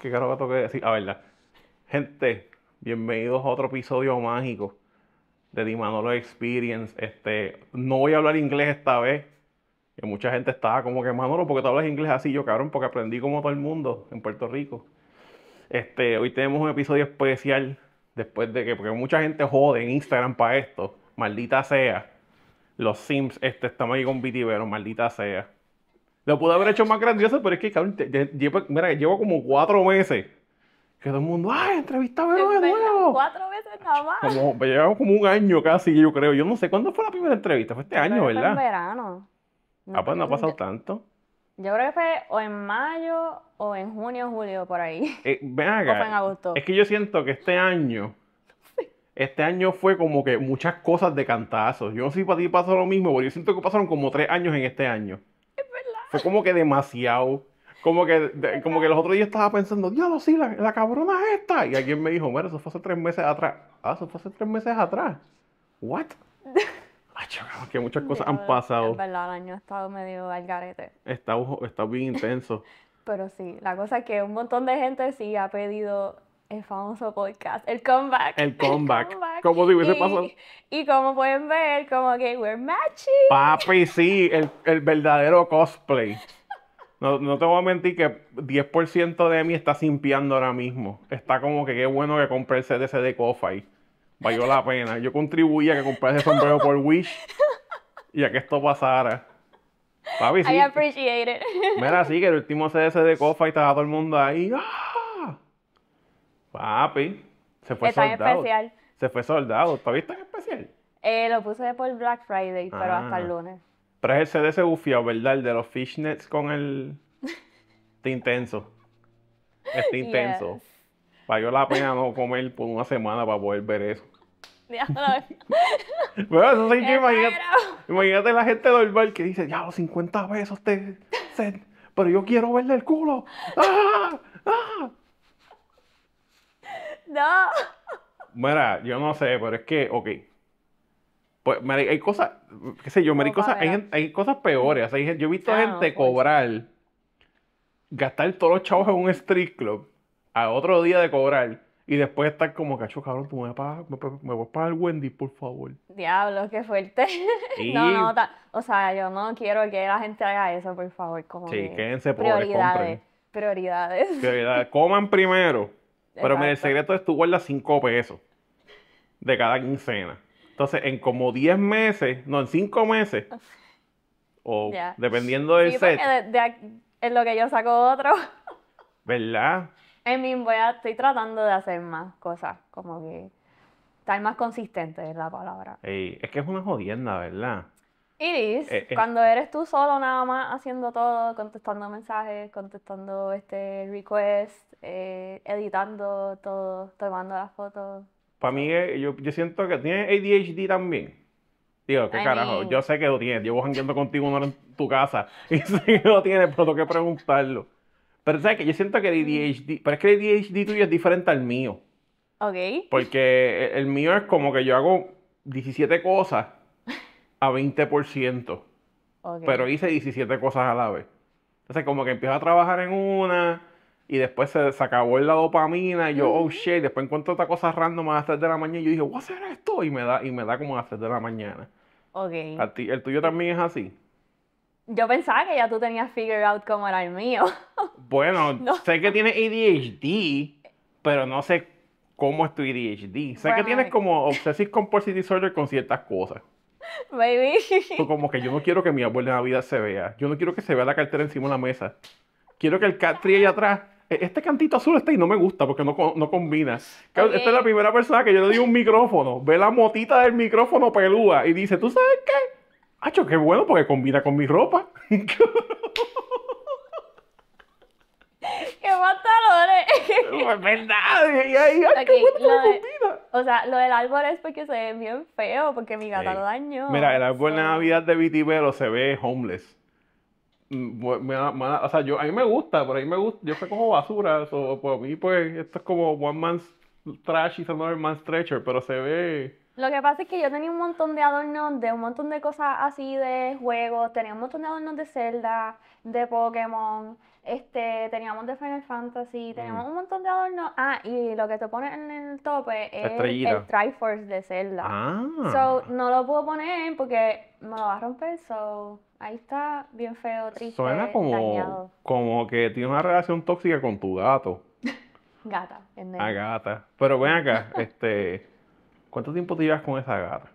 qué caro tengo que decir. A ah, verdad. Gente, bienvenidos a otro episodio mágico de Manolo Experience. Este, no voy a hablar inglés esta vez. Que mucha gente estaba como que, Manolo, porque tú hablas inglés así? Yo, cabrón, porque aprendí como todo el mundo en Puerto Rico. Este, hoy tenemos un episodio especial después de que, porque mucha gente jode en Instagram para esto. Maldita sea. Los Sims, este, estamos ahí con Vitivero, maldita sea. Lo pude haber hecho más grandioso, pero es que, cabrón, llevo, mira, llevo como cuatro meses que todo el mundo, ay, entrevista de nuevo. Cuatro meses nada más. Como, llevamos como un año casi, yo creo. Yo no sé, ¿cuándo fue la primera entrevista? Fue este año, ¿verdad? Fue en verano. Ah, pues, no ha pasado tanto. Yo creo que fue o en mayo o en junio, julio, por ahí. Eh, O fue en agosto. Es que yo siento que este año, este año fue como que muchas cosas de cantazos. Yo no sé si para ti pasó lo mismo, porque yo siento que pasaron como tres años en este año. Fue como que demasiado. Como que, como que los otros días estaba pensando, diablo, sí, la, cabrona es esta. Y alguien me dijo, bueno, eso fue hace tres meses atrás. Ah, eso fue hace tres meses atrás. ¿What? Ay, que muchas cosas han pasado. Es verdad, el año ha estado medio al garete. Está, está bien intenso. Pero sí, la cosa es que un montón de gente sí ha pedido el famoso podcast, el comeback. El comeback. cómo Como y, pasado. Y como pueden ver, como que we're matching. Papi, sí, el, el verdadero cosplay. No, no, te voy a mentir que 10% de mí está simpiando ahora mismo. Está como que qué bueno que compré el CDC de y Valió la pena. Yo contribuía a que compré ese sombrero por Wish y a que esto pasara. Papi, sí. I appreciate it. Mira, sí, que el último CDC de Coffee estaba todo el mundo ahí. ¡Ah! Papi, se fue soldado. especial. Se fue soldado. ¿Todavía está tan especial? Eh, lo puse por Black Friday, pero hasta el ah. lunes. Pero es el CD ese ¿verdad? El de los fishnets con el... Está intenso. Está intenso. Valió la pena no comer por una semana para poder ver eso. Pero eso sí que imagínate, imagínate, la gente normal que dice, ya, los 50 pesos te... Pero yo quiero verle el culo. ¡Ah! ¡Ah! No. Mira, yo no sé, pero es que, ok. Pues, hay cosas, qué sé yo, hay cosas, peores. yo he visto ah, gente pues. cobrar, gastar todos los chavos en un street club, a otro día de cobrar, y después estar como, cacho, cabrón, tú me, vas me a pagar Wendy, por favor. Diablo, qué fuerte. No, no, o sea, yo no quiero que la gente haga eso, por favor. sí, quédense por prioridades, prioridades. Prioridades. Coman primero. Pero el secreto es tú guardas 5 pesos de cada quincena. Entonces, en como 10 meses, no, en 5 meses, o dependiendo del set. De, lo que yo saco otro. ¿Verdad? En mi voy a, estoy tratando de hacer más cosas, como que estar más consistente es la palabra. es que es una jodienda, ¿verdad? Iris, eh, Cuando eres tú solo nada más haciendo todo, contestando mensajes, contestando este request, eh, editando todo, tomando las fotos. Para mí, eh, yo, siento que tienes ADHD también. Digo, qué carajo, yo sé que lo tienes. Llevo jangueando contigo una hora en tu casa y sé que lo tienes, pero tengo que preguntarlo. Pero sabes que yo siento que el mm. ADHD, pero es que el ADHD tuyo es diferente al mío. Ok. Porque el mío es como que yo hago 17 cosas a 20%. Pero hice 17 cosas a la vez. Entonces, como que empiezo a trabajar en una y después se, acabó la dopamina y yo, oh shit, después encuentro otra cosa random a las 3 de la mañana y yo dije, a hacer esto? Y me da, y me da como a las 3 de la mañana. Ok. ¿A ti, ¿El tuyo también es así? Yo pensaba que ya tú tenías figured out cómo era el mío. bueno, sé que tienes ADHD, pero no sé cómo es tu ADHD. Sé que tienes como obsessive compulsive disorder con ciertas cosas. Baby. como que yo no quiero que mi en la Navidad se vea. Yo no quiero que se vea la cartera encima de la mesa. Quiero que el cat ahí allá atrás. E-, este cantito azul está y no me gusta porque no, no combina. Esta es la primera persona que yo le di un micrófono. Ve la motita del micrófono pelúa y dice, ¿tú sabes qué? Hacho, qué bueno porque combina con mi ropa. ¡Qué matadores. Pues verdad, y ahí, O sea, lo del árbol es porque se ve bien feo, porque mi gata daño. lo dañó. Mira, el árbol de Navidad de se ve homeless. Mm, o sea, yo, a mí me gusta, por ahí me gusta, yo recojo basura, o por pues, mí pues esto es como one man's trash y another man's treasure, pero se ve... Lo que pasa es que yo tenía un montón de adornos de un montón de cosas así de juegos, tenía un montón de adornos de Zelda, de Pokémon, este, teníamos de Final Fantasy, mm. teníamos un montón de adornos. Ah, y lo que te pone en el tope es el Triforce de Zelda. Ah. So, no lo puedo poner porque me lo va a romper, so... Ahí está bien feo, triste, Suena como, como que tiene una relación tóxica con tu gato. gata, en Ah, gata. Pero ven acá, este... ¿Cuánto tiempo te llevas con esa gata?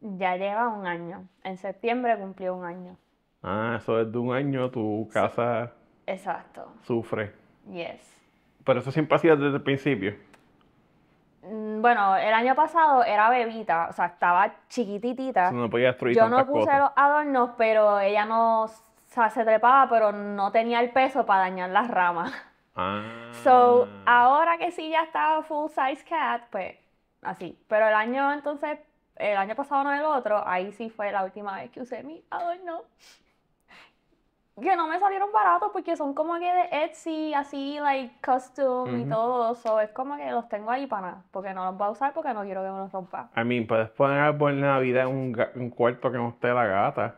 Ya lleva un año. En septiembre cumplió un año. Ah, eso es de un año, tu casa... Exacto. Sufre. Yes. Pero eso siempre ha desde el principio. Mm, bueno, el año pasado era bebita, o sea, estaba chiquititita. Yo no puse los adornos, pero ella no, se trepaba, pero no tenía el peso para dañar las ramas. Ah. So, ahora que sí ya estaba full size cat, pues así. Pero el año entonces, el año pasado no el otro, ahí sí fue la última vez que usé mi adorno que no me salieron baratos porque son como que de Etsy, así, like, custom y todo. eso. es como que los tengo ahí para nada. Porque no los voy a usar porque no quiero que me los rompa. I mean, puedes poner árbol Navidad en un, cuarto que no esté la gata.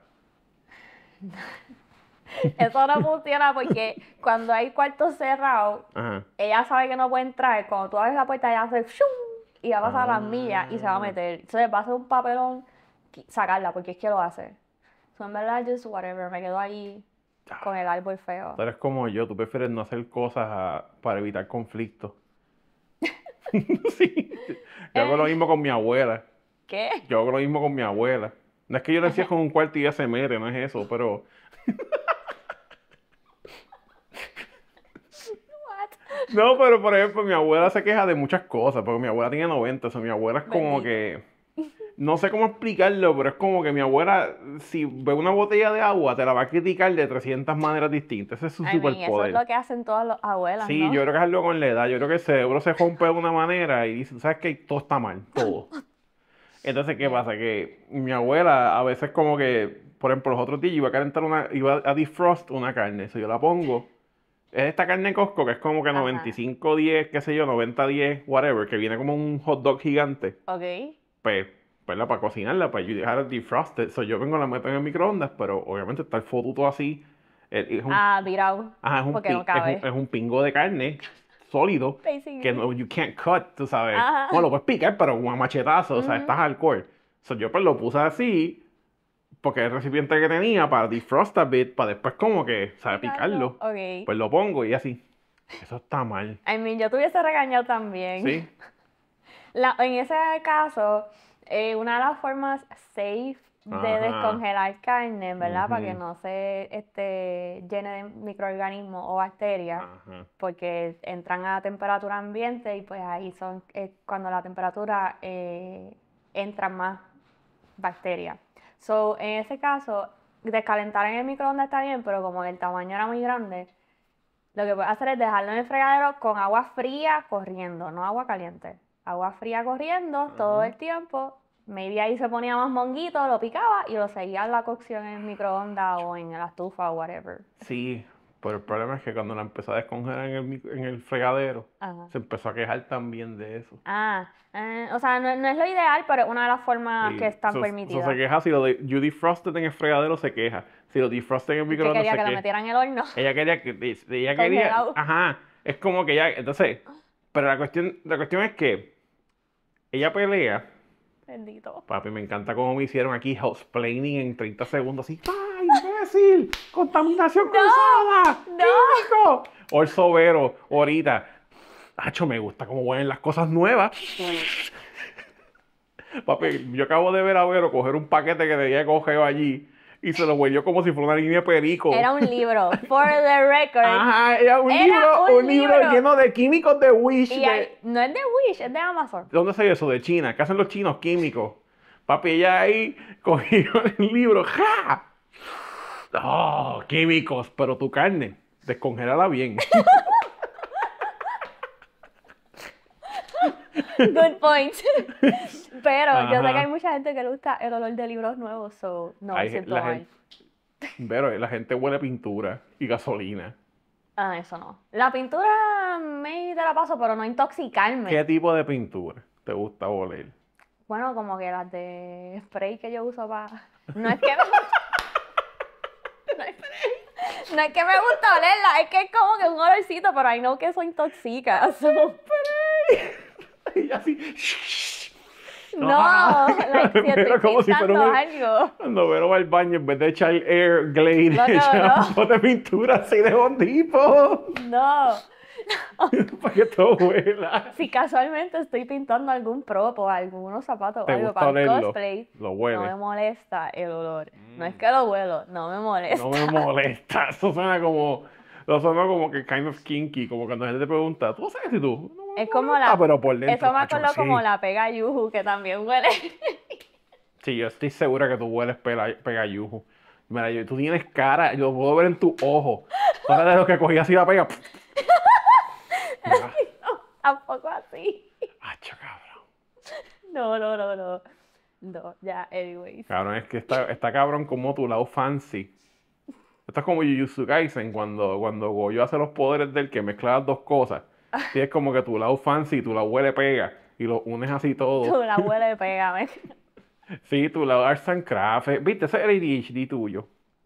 Eso no funciona porque cuando hay cuartos cerrados, ella sabe que no puede entrar. Cuando tú abres la puerta, ella hace y va a pasar las millas y se va a ah. meter. Entonces va a ser un papelón sacarla porque es que lo hace. So, en verdad, just whatever, me quedo ahí con el árbol feo. Tú eres como yo, tú prefieres no hacer cosas para evitar conflictos. sí. Yo hago lo mismo con mi abuela. ¿Qué? Yo hago lo mismo con mi abuela. No es que yo le hacía con un cuarto y ya se mete, no es eso, pero. no, pero por ejemplo, mi abuela se queja de muchas cosas, porque mi abuela tiene 90, o sea, mi abuela es como que no sé cómo explicarlo, pero es como que mi abuela, si ve una botella de agua, te la va a criticar de 300 maneras distintas. Ese es su superpoder. eso es lo que hacen todas las abuelas. Sí, yo creo que es algo con la edad. Yo creo que el cerebro se rompe de una manera y dice, ¿sabes qué? Todo está mal, todo. Entonces, ¿qué pasa? Que mi abuela a veces como que, por ejemplo, los otros días iba a calentar una, iba a defrost una carne, eso yo la pongo. Es esta carne Costco que es como que 95-10, qué sé yo, 90-10, whatever, que viene como un hot dog gigante. Ok pues, ¿verdad? Para cocinarla, para you dejar defrosted. yo vengo la meto en el microondas, pero obviamente está el todo así. Es un, ah, virado. Ajá, es un, porque no Es, un, pingo de carne sólido que no, you can't cut, tú sabes. no lo puedes picar, pero un machetazo, o sea, estás hardcore. So, yo pues lo puse así porque el recipiente que tenía para defrost a bit, para después como que, ¿sabes? Picarlo. Pues lo pongo y así. Eso está mal. I mean, yo tuviese regañado también. Sí. en ese caso, eh, una de las formas safe de descongelar carne, ¿verdad? Para que no se este, llene de microorganismos o bacterias, porque entran a temperatura ambiente y pues ahí son es eh, cuando la temperatura eh, entra más bacterias. So, en ese caso, descalentar en el microondas está bien, pero como el tamaño era muy grande, lo que puedes hacer es dejarlo en el fregadero con agua fría corriendo, no agua caliente agua fría corriendo todo el tiempo. Maybe ahí se ponía más monguito, lo picaba y lo seguía en la cocción en el microondas o en la estufa o whatever. Sí, pero el problema es que cuando la empezó a descongelar en el, en el fregadero, se empezó a quejar también de eso. Ah, eh, o sea, no, es lo ideal, pero es una de las formas que están permitidas. se queja si lo de defrosted en el fregadero, se queja. Si lo defrosted en el microondas, Ella quería que lo metieran en el horno. Ella quería que... Ella quería... Ajá. Es como que ya... Entonces... Pero la cuestión, la cuestión es que ella pelea. Bendito. Papi, me encanta cómo me hicieron aquí houseplaining en 30 segundos así. ¡Ay, imbécil! ¡Contaminación cruzada! ¡No! O sobero, ahorita. Hacho, me gusta cómo huelen las cosas nuevas. Mm. Papi, yo acabo de ver a Vero coger un paquete que tenía cogeo allí y se lo huelió como si fuera una línea perico. Era un libro, for the record. Ajá, era un libro, un, libro, lleno de químicos de Wish. no es de Wish, es de Amazon. ¿De dónde salió eso? De China. ¿Qué hacen los chinos químicos? Papi, ella ahí cogió el libro. ¡Ja! ¡Oh, químicos! Pero tu carne, descongélala bien. Good point. Pero yo sé que hay mucha gente que le gusta el olor de libros nuevos, so no siento mal. pero eh, la gente huele pintura y gasolina. Ah, eso no. La pintura me la paso, pero no intoxicarme. ¿Qué tipo de pintura te gusta oler? Bueno, como que las de spray que yo uso para. No es que me... no, no es que me gusta olerla, es que es como que un olorcito, pero I know que eso intoxica. Spray... y así. No, no ah, ah. pero como si fuera un, algo. Cuando veo al baño, en vez de echar air glade, no, no, un poco de pintura así de bondipo. No. Para que todo huela. Si casualmente estoy pintando algún propo, algunos zapatos o algo para cosplay, lo huele. no me molesta el olor. No es mm. que lo huelo, no me molesta. No me molesta. Eso suena como, lo suena como que kind of kinky, como cuando la gente te pregunta, ¿tú sabes si tú? Es como la. Ah, pero por dentro, eso me como la pega yuju, que también huele. Sí, yo estoy segura que tú hueles pega, yuju. Mira, tú tienes cara, yo lo puedo ver en tu ojo. para de los que cogí así la pega. no, tampoco así. Hacho, cabrón. No, no, no, no. No, ya, anyways. Cabrón, es que está, está cabrón como tu lado fancy. Esto es como Jujutsu Kaisen cuando, cuando Goyo hace los poderes del que mezclas dos cosas es como que tu lado fancy, tu lado huele pega y lo unes así todo. Tu lado huele pega, ¿ves? Sí, tu lado arts and eh, Viste, ese es el ADHD tuyo.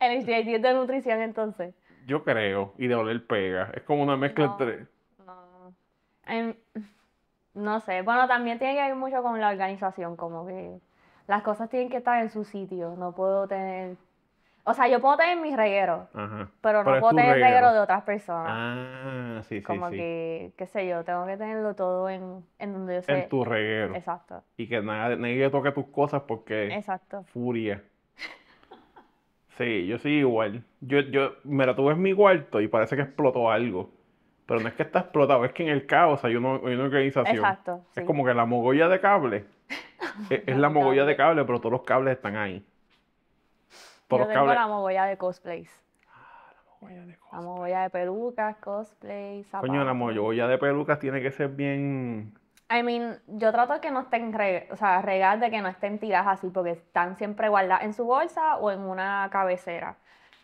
el ADHD es de nutrición entonces. Yo creo, y de oler pega. Es como una mezcla entre. No. Em, no sé. Bueno, también tiene que ver mucho con la organización, como que las cosas tienen que estar en su sitio. No puedo tener o sea, yo puedo tener mi reguero, pero no puedo tener reguero. reguero de otras personas. Ah, sí, sí. Como que, qué sé yo, tengo que tenerlo todo en, en donde yo sé. En tu reguero. Exacto. Y que nadie, toque tus cosas porque. Exacto. Furia. Sí, yo sí igual. Yo, yo, la tuve en mi cuarto y parece que explotó algo. Pero no es que está explotado, es que en el caos hay, una, hay una organización. Exacto. Es como que la mogolla de cable. es, es la mogolla de cable, pero todos los cables están ahí. Yo tengo la mogolla de cosplays. Ah, la mogolla de cosplays. La mogolla de pelucas, cosplays, Coño, la mogolla de pelucas tiene que ser bien... I mean, yo trato que no estén, o sea, regadas de que no estén tiradas así, porque están siempre guardadas en su bolsa o en una cabecera.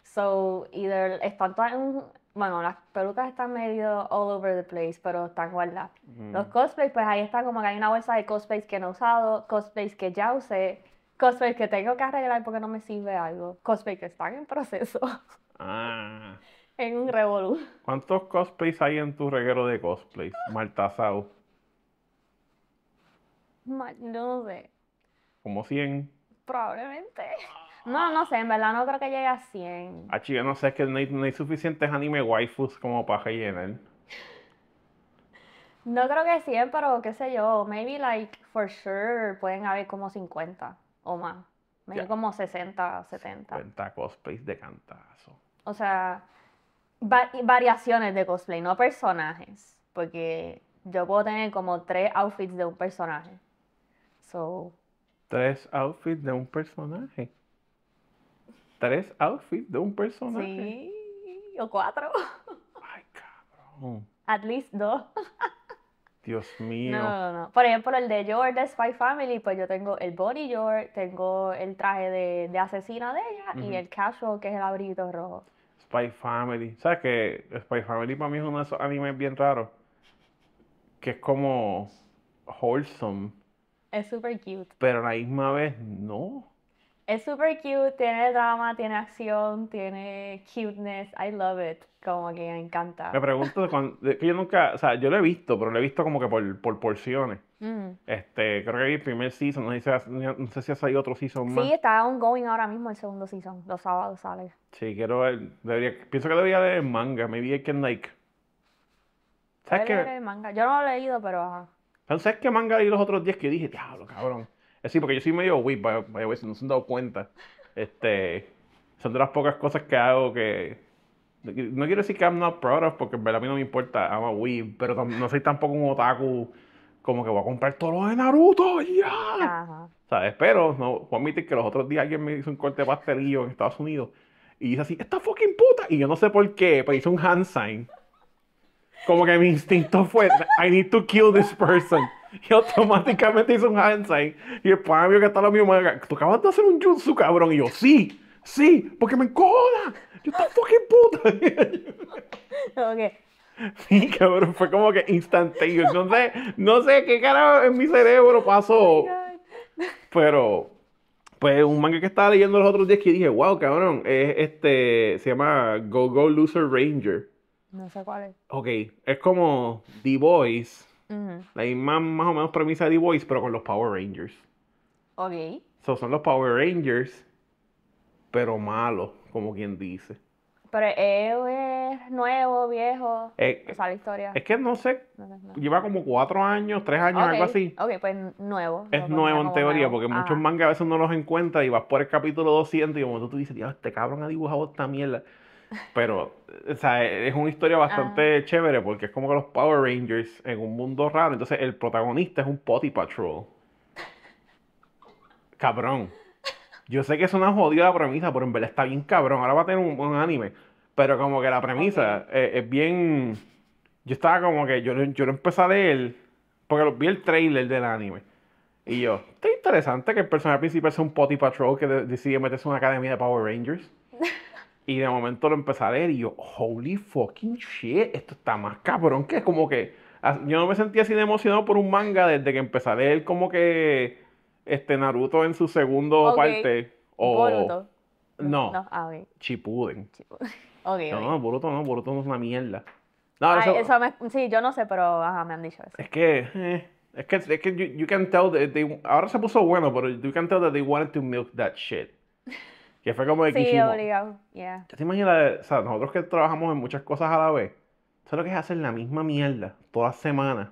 So, either están todas en, bueno, las pelucas están medio all over the place, pero están guardadas. Mm. Los cosplays, pues ahí está como que hay una bolsa de cosplays que no he usado, cosplays que ya usé, Cosplays que tengo que arreglar porque no me sirve algo. Cosplay que están en proceso. Ah. en un revolú. ¿Cuántos cosplays hay en tu reguero de cosplays, Marta Sau? No sé. ¿Como 100? Probablemente. Ah. No, no sé, en verdad no creo que llegue a 100. Ah, no sé, es que no hay, suficientes anime waifus como para rellenar. No creo que 100, pero qué sé yo, maybe like for sure pueden haber como 50 o más. Me como 60, 70. 70 cosplays de cantazo. O sea, variaciones de cosplay, no personajes. Porque yo puedo tener como tres outfits de un personaje. So. Tres outfits de un personaje. Tres outfits de un personaje. Sí, o cuatro. Ay, cabrón. At least dos. Dios mío. No, no, no. Por ejemplo, el de George de Spy Family, pues yo tengo el body George, tengo el traje de, asesina de ella y el casual, que es el abrigo rojo. Spy Family. ¿Sabes que Spy Family para mí es uno de esos animes bien raros? Que es como wholesome. Es super cute. Pero a la misma vez, no. Es súper cute, tiene drama, tiene acción, tiene cuteness. I love it. Como que me encanta. Me pregunto, que yo nunca, o sea, yo lo he visto, pero lo he visto como que por, porciones. Mm. Este, creo que el primer season, no sé, si, no ha salido otro season más. Sí, está ongoing ahora mismo el segundo season, los sábados sale. Sí, quiero ver, pienso que debería leer el manga, maybe I can like. ¿Sabes qué? Yo no lo he leído, pero ajá. ¿Sabes qué manga leí los otros días que dije, diablo, cabrón? Eh, sí, porque yo soy medio whip, vaya, vaya, si no se han dado cuenta. Este, son de las pocas cosas que hago que... No quiero decir que I'm not proud of, porque a mí no me importa, I'm a pero no soy tampoco un otaku como que voy a comprar todo lo de Naruto, ya. ¿Sabes? Pero no, puedo admitir que los otros días alguien me hizo un corte de pastelillo en Estados Unidos y dice así, esta fucking puta. Y yo no sé por qué, pero hice un hand sign. Como que mi instinto fue, I need to kill this person. y automáticamente hizo un handshake Y el pan vio que estaba lo mismo Tú acabas de hacer un jutsu, cabrón. Y yo, sí, sí, porque me encoda. Yo estoy fucking puta. ok. Sí, cabrón, fue como que instantáneo. Entonces, no sé qué cara en mi cerebro pasó. Oh pero, pues, un manga que estaba leyendo los otros días que dije, wow, cabrón, es este, se llama Go Go Loser Ranger. No sé cuál es. Ok, es como The Voice la misma más o menos premisa de The Voice, pero con los Power Rangers. Ok. son los Power Rangers, pero malos, como quien dice. Pero es nuevo, viejo. esa eh, historia. Es que no sé. Lleva como cuatro años, tres años, algo así. Ok, pues nuevo. Es pues nuevo en teoría, porque muchos mangas a veces no los encuentra y vas por el capítulo 200 y como momento tú dices, este cabrón ha dibujado esta mierda. Pero, o sea, es una historia bastante ah. chévere porque es como que los Power Rangers en un mundo raro. Entonces, el protagonista es un potty patrol. Cabrón. Yo sé que es una jodida premisa, pero en verdad está bien cabrón. Ahora va a tener un, buen anime. Pero como que la premisa es, bien... Yo estaba como que... Yo, yo lo empecé a leer porque vi el trailer del anime. Y yo, está interesante que el personaje principal sea un potty patrol que decide meterse en una academia de Power Rangers. Y de momento lo empecé a leer y yo, holy fucking shit, esto está más cabrón que como que. Yo no me sentía así de emocionado por un manga desde que empecé a leer como que este Naruto en su segundo parte. O, Boruto. No. no ah, ver. Chipuden. Chipuden. Okay, no, no, Boruto no, Boruto no es una mierda. No, ah, sí, yo no sé, pero me han dicho eso. Es que, eh, es que, es que you, you, can tell that they, ahora se puso bueno, pero you can tell that they wanted to milk that shit. Que fue como de que Sí, obligado. Yeah. ¿Te imaginas? O sea, nosotros que trabajamos en muchas cosas a la vez, ¿sabes lo que es hacer la misma mierda todas semanas?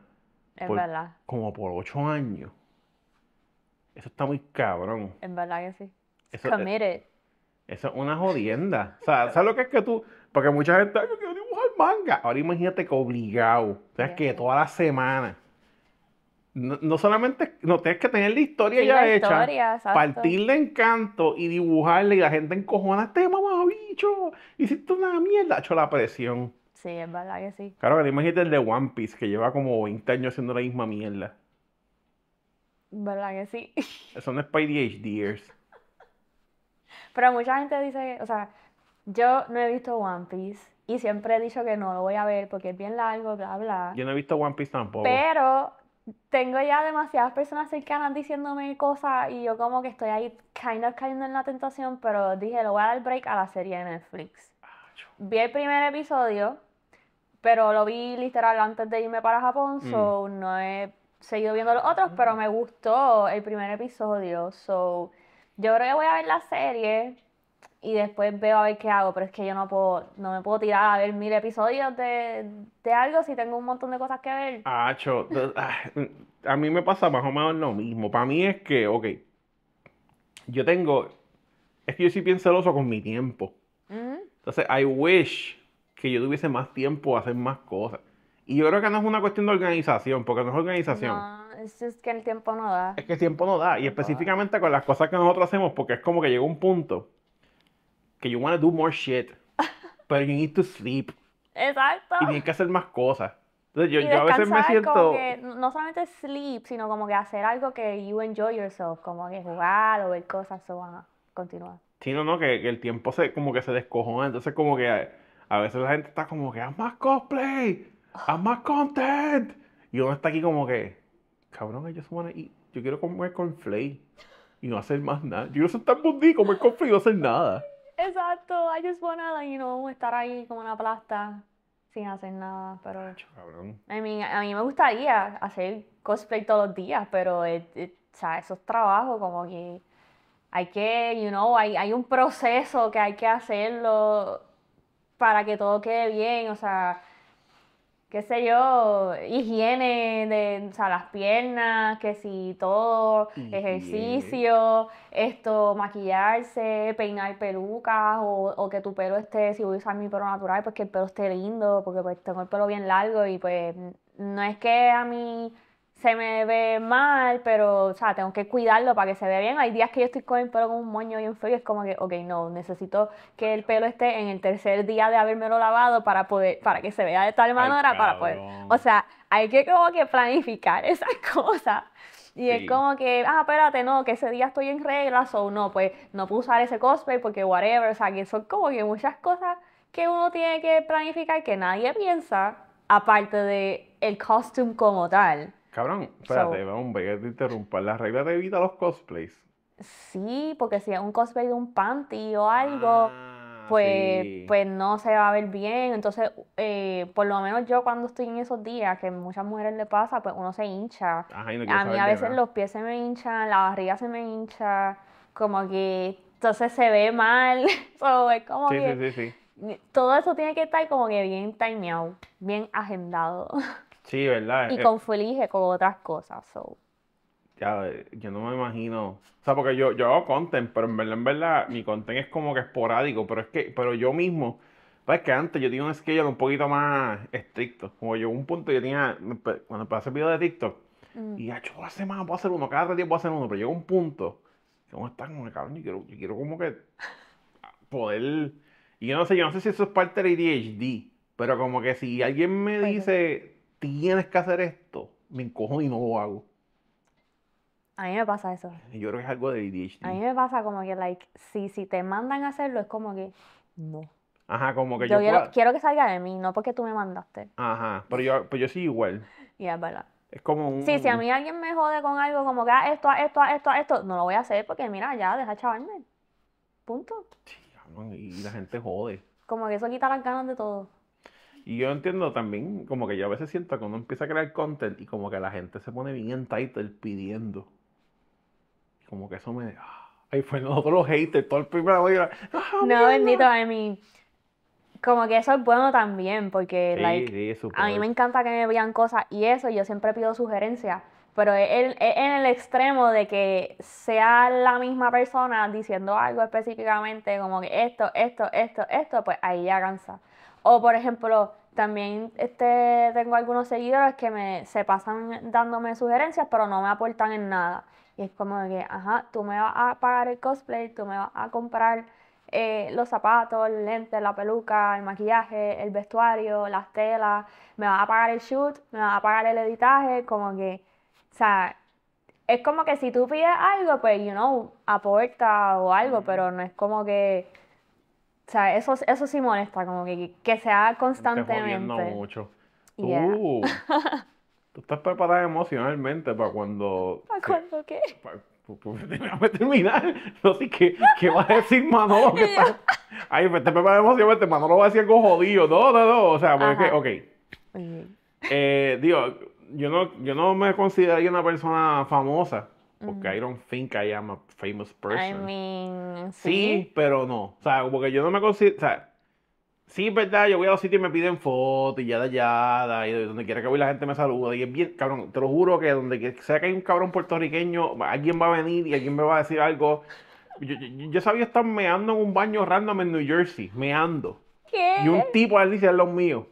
Es por, verdad. Como por ocho años. Eso está muy cabrón. En verdad sí. Eso, committed. Eso es una jodienda. o sea, ¿sabes lo que es que tú? Porque mucha gente, yo quiero dibujar manga. Ahora imagínate que obligado. O sea, que toda la semana no, solamente, no tienes que tener la historia sí, ya la hecha, historia, partirle encanto y dibujarle y la gente encojona, este mamá bicho, hiciste una mierda, hecho la presión. Sí, es verdad que sí. Claro, que imagínate el de One Piece que lleva como 20 años haciendo la misma mierda. ¿Verdad que sí? Eso no es Pero mucha gente dice, o sea, yo no he visto One Piece y siempre he dicho que no lo voy a ver porque es bien largo, bla, bla. Yo no he visto One Piece tampoco. Pero tengo ya demasiadas personas cercanas diciéndome cosas y yo como que estoy ahí kind of cayendo en la tentación, pero dije, lo voy a dar break a la serie de Netflix. Vi el primer episodio, pero lo vi literal antes de irme para Japón, mm. so no he seguido viendo los otros, pero ah. me gustó el primer episodio, so yo creo que voy a ver la serie y después veo a ver qué hago, pero es que yo no puedo, no me puedo tirar a ver mil episodios de, de algo si tengo un montón de cosas que ver. Ah, a mí me pasa más o menos lo mismo. Para mí es que, ok, yo tengo, es que yo sí pienso celoso con mi tiempo. Mm. Entonces, I wish que yo tuviese más tiempo a hacer más cosas. Y yo creo que no es una cuestión de organización, porque no es organización. No, es que el tiempo no da. Es que el tiempo no da, y específicamente con las cosas que nosotros hacemos, porque es como que llega un punto que you want to do more shit, pero you need to sleep. Exacto. Y tienes que hacer más cosas. Entonces yo, yo a veces me siento... Como que no solamente sleep, sino como que hacer algo que you enjoy yourself, como que jugar o ver cosas, o continuar. Sí, no, no, que, el tiempo se, como que se descojona, entonces como que a, veces la gente está como que haz más cosplay, haz más content. Y uno está aquí como que, cabrón, I just wanna eat. yo quiero comer con flay y no hacer más nada. Yo no soy tan y comer con y no hacer nada. Exacto, I just wanna, you know, estar ahí como una plasta sin hacer nada, pero... a mí me gustaría hacer cosplay todos los días, pero esos trabajos como que hay que, you know, hay, hay un proceso que hay que hacerlo para que todo quede bien, o sea, qué sé yo, higiene de o sea, las piernas, que si todo, ejercicio, esto, maquillarse, peinar pelucas o, o, que tu pelo esté, si voy a usar mi pelo natural, pues que el pelo esté lindo, porque pues tengo el pelo bien largo y pues no es que a mí se me ve mal, pero, o tengo que cuidarlo para que se vea bien. Hay días que yo estoy con el pelo con un moño y feo y es como que, ok, no, necesito que el pelo esté en el tercer día de habérmelo lavado para poder, para que se vea de tal manera, para poder. O sea, hay que como que planificar esas cosas. Y es como que, ah, espérate, no, que ese día estoy en reglas o no, pues no puedo usar ese cosplay porque whatever, o sea, que son como que muchas cosas que uno tiene que planificar que nadie piensa, aparte de el costume como tal. Cabrón, espérate, so, hombre, que te interrumpa. La de vida los cosplays. Sí, porque si es un cosplay de un panty o algo, ah, pues, pues no se va a ver bien. Entonces, eh, por lo menos yo cuando estoy en esos días, que muchas mujeres le pasa, pues uno se hincha. a mí a veces los pies se me hinchan, la barriga se me hincha, como que entonces se ve mal. sí, sí, Todo eso tiene que estar como que bien timeado, bien agendado. Sí, ¿verdad? Y eh, con conflige con otras cosas. Ya, eh, yo no me imagino. O sea, porque yo, yo hago content, pero en verdad, en verdad, mi content es como que esporádico, pero es que, pero yo mismo. ¿Sabes que antes yo tenía un schedule un poquito más estricto. Como yo, un punto yo tenía. Cuando empecé a hacer videos de TikTok, mm. y ya, yo hace semana puedo hacer uno, cada día puedo hacer uno, pero llegó un punto. ¿Cómo están? con el quiero, quiero como que poder. Y yo no sé, yo no sé si eso es parte del ADHD, pero como que si alguien me dice tienes que hacer esto, me encojo y no lo hago. A mí me pasa eso. Yo creo que es algo de ADHD. A mí me pasa como que, like, si, te mandan a hacerlo, es como que, no. Ajá, como que yo. yo quiero, que salga de mí, no porque tú me mandaste. Ajá, pero yo, sí pues igual. Y es verdad. Es como un. Sí, si a mí alguien me jode con algo, como que ah, esto, ah, esto, ah, esto, esto, no lo voy a hacer porque mira, ya, deja chavarme. Punto. Sí, y la gente jode. Como que eso quita las ganas de todo. Y yo entiendo también, como que yo a veces siento cuando empieza a crear content y como que la gente se pone bien en title pidiendo. como que eso me. Ay, ah, fue nosotros los haters, todo el primer día. Ah, no, bendito, I mí. Como que eso es bueno también, porque like, a mí me encanta que me vean cosas y eso, yo siempre pido sugerencias, pero en el extremo de que sea la misma persona diciendo algo específicamente, como que esto, esto, esto, esto, pues ahí ya cansa. O por ejemplo, también este, tengo algunos seguidores que me, se pasan dándome sugerencias, pero no me aportan en nada. Y es como que, ajá, tú me vas a pagar el cosplay, tú me vas a comprar eh, los zapatos, el lente, la peluca, el maquillaje, el vestuario, las telas, me vas a pagar el shoot, me vas a pagar el editaje, como que, o sea, es como que si tú pides algo, pues, you know, aporta o algo, pero no es como que o sea, eso, eso sí molesta, como que, que haga constantemente. Te mucho. Tú, estás preparada emocionalmente para cuando. ¿Para cuando qué? Para, Déjame terminar. No sé qué, qué va a decir Manolo. Que está... Ay, me pues, preparada emocionalmente. Manolo va a decir algo jodido. No, no, no. O sea, porque, ok. eh, digo, yo no, yo no me consideraría una persona famosa. Porque mm. I don't think I am a famous person. sí. pero no. O sea, porque yo no me considero. O sea, sí, verdad, yo voy a los sitios y me piden fotos y ya ya ya. Y donde quiera que voy la gente me saluda. Y es bien, cabrón, te lo juro que donde sea que hay un cabrón puertorriqueño, alguien va a venir y alguien me va a decir algo. Yo, sabía estar meando en un baño random en New Jersey, meando. ¿Qué? Y un tipo él dice, es lo mío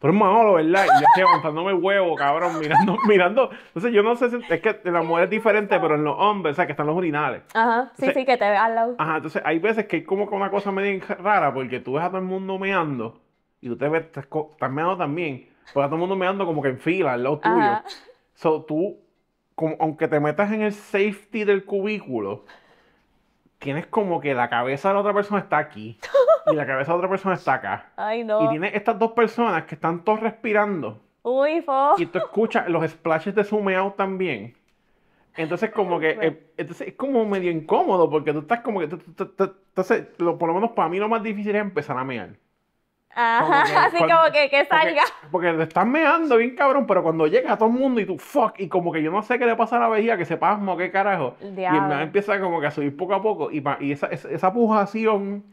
pero es malo, ¿verdad? Y yo estoy aguantándome huevo, cabrón, mirando, mirando. Entonces yo no sé si, es que la mujer es diferente, pero en los hombres, o sea, que están los urinales. Ajá, sí, sí, que te ve al lado. Ajá, entonces hay veces que hay como que una cosa medio rara, porque tú ves a todo el mundo meando, y tú te ves, estás, meando también, pero a todo el mundo meando como que en fila, al lado tuyo. Ajá. So, tú, aunque te metas en el safety del cubículo, tienes como que la cabeza de la otra persona está aquí y la cabeza de la otra persona está acá. Ay, no. Y tienes estas dos personas que están todos respirando. Uy, fo. Y tú escuchas los splashes de su también. Entonces, como que eh, entonces, es como medio incómodo porque tú estás como que. Entonces, por lo menos para mí lo más difícil es empezar a mear. Ajá, así como que, que salga. Porque, te estás meando bien cabrón, pero cuando llega a todo el mundo y tú, fuck, y como que yo no sé qué le pasa a la vejiga, que se pasma qué carajo. Y Y va empieza como que a subir poco a poco. Y, y esa, esa, pujación,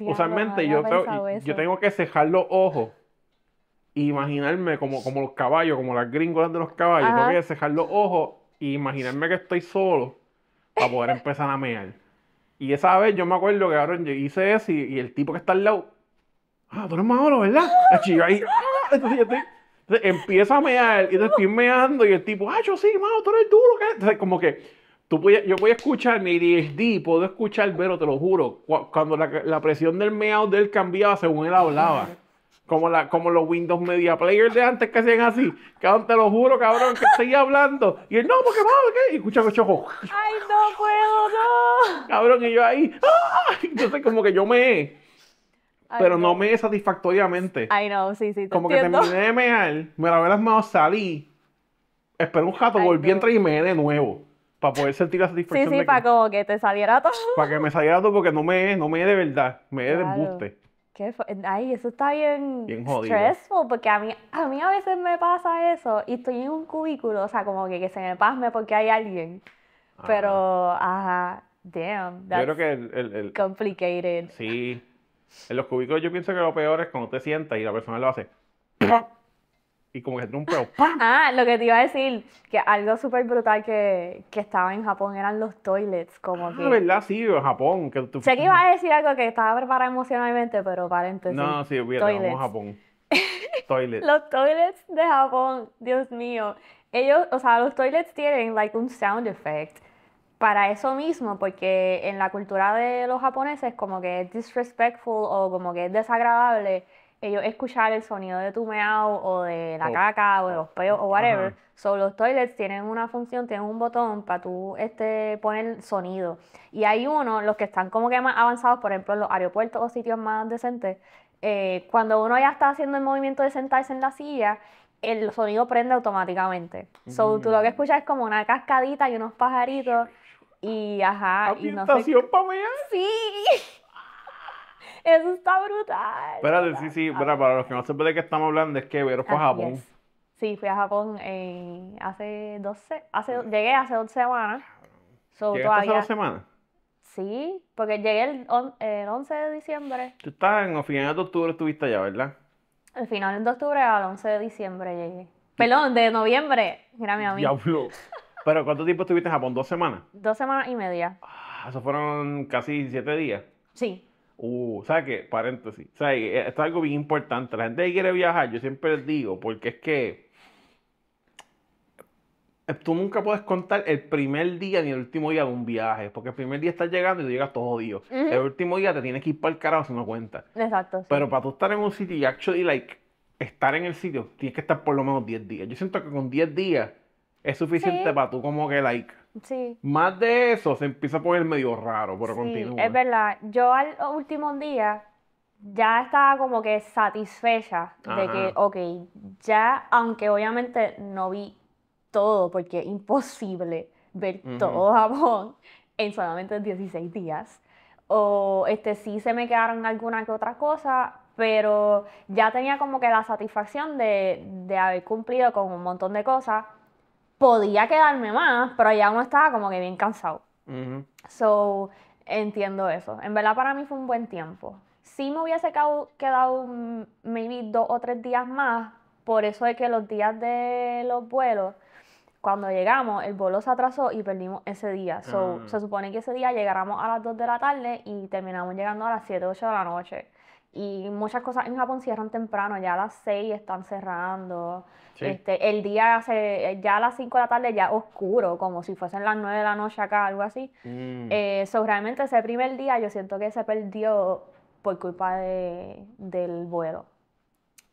usualmente yo tengo, yo tengo que cejar los ojos e imaginarme como, como los caballos, como las gringolas de los caballos, tengo que cejar los ojos e imaginarme que estoy solo para poder empezar a mear. Y esa vez yo me acuerdo que ahora yo hice eso y el tipo que está al lado ah, tú eres más ¿verdad? Y ah. yo ahí, ah, entonces yo estoy, entonces empieza a mear y te estoy meando y el tipo, ah, yo sí, mano, tú eres duro. ¿qué? Entonces como que tú voy, yo voy a escuchar mi y puedo escuchar, pero te lo juro, cuando la, la presión del meado de él cambiaba según él hablaba. Como, la, como los Windows Media Player de antes que hacían así. Cabrón, te lo juro, cabrón, que seguía hablando. Y él, no, porque vamos, ¿qué? Y escucha que choco. Ay, no puedo, no. Cabrón, y yo ahí. Ah", entonces, como que yo me pero no me satisfactoriamente. I know, sí, sí. Te como que terminé de mear, me la las manos, salí, esperé un rato, volví a entrar y meé de nuevo. Para poder sentir la satisfacción. Sí, sí, para como que te saliera todo. Para que me saliera todo, porque no me no me de verdad, me de embuste. Ay, eso está bien, bien jodido. stressful, porque a mí, a mí a veces me pasa eso y estoy en un cubículo, o sea, como que, que se me pasme porque hay alguien. Ah. Pero, ajá, damn, Yo creo que complicated. Sí, en los cubículos yo pienso que lo peor es cuando te sientas y la persona lo hace. Y como que se un peo. Ah, lo que te iba a decir, que algo súper brutal que, que, estaba en Japón eran los toilets, como ah, verdad, sí, Japón. Que tú... Sé que ibas a decir algo que estaba preparada emocionalmente, pero paréntesis. No, sí, hubiera vamos a Japón. toilets. los toilets de Japón, Dios mío. Ellos, o sea, los toilets tienen, like, un sound effect para eso mismo, porque en la cultura de los japoneses como que es disrespectful o como que es desagradable ellos escuchar el sonido de tu meao o de la oh, caca o de oh, los peos o whatever. los toilets tienen una función, tienen un botón para tú este, poner sonido. Y hay uno, los que están como que más avanzados, por ejemplo, los aeropuertos o sitios más decentes, eh, cuando uno ya está haciendo el movimiento de sentarse en la silla, el sonido prende automáticamente. So, tú lo que mm. escuchas es como una cascadita y unos pajaritos y ajá. no sé... para mí Sí. Eso está brutal. Espérate, sí, sí. Pero para los que no sepan de qué estamos hablando, es que Vero fue a Japón. Sí, fui a Japón eh, hace 12. Hace, llegué hace dos semanas. hace dos semanas? Sí, porque llegué el, 11 de diciembre. Tú estás en el final de octubre, estuviste allá, ¿verdad? El final de octubre al 11 de diciembre llegué. Perdón, de noviembre. Mira, mi amigo. Diablo. ¿Pero cuánto tiempo estuviste en Japón? ¿Dos semanas? Dos semanas y media. Ah, eso fueron casi siete días. Sí. Uh, ¿sabes qué? Paréntesis. ¿Sabes? Eh, esto es algo bien importante. La gente que quiere viajar, yo siempre les digo, porque es que eh, tú nunca puedes contar el primer día ni el último día de un viaje, porque el primer día estás llegando y tú llegas todo jodido. El último día te tienes que ir para el carajo si no cuenta. Exacto. Pero para tú estar en un sitio y actually, like, estar en el sitio, tienes que estar por lo menos 10 días. Yo siento que con 10 días es suficiente para tú como que like. Sí. Más de eso se empieza a poner medio raro, pero sí, continúa. Es verdad. Yo al último día ya estaba como que satisfecha de que, ok, ya, aunque obviamente no vi todo, porque es imposible ver todo Japón en solamente 16 días. O este sí se me quedaron alguna que otra cosa, pero ya tenía como que la satisfacción de, de haber cumplido con un montón de cosas podía quedarme más, pero ya uno estaba como que bien cansado. So, entiendo eso. En verdad para mí fue un buen tiempo. Sí me hubiese quedado maybe dos o tres días más, por eso es que los días de los vuelos, cuando llegamos, el vuelo se atrasó y perdimos ese día. So, mm. Se supone que ese día llegáramos a las 2 de la tarde y terminamos llegando a las 7 o 8 de la noche y muchas cosas en Japón cierran temprano, ya a las 6 están cerrando. Este, el día hace, ya a las 5 de la tarde ya oscuro, como si fuesen las 9 de la noche acá, algo así. Mm. Eh, realmente ese primer día yo siento que se perdió por culpa de, del vuelo.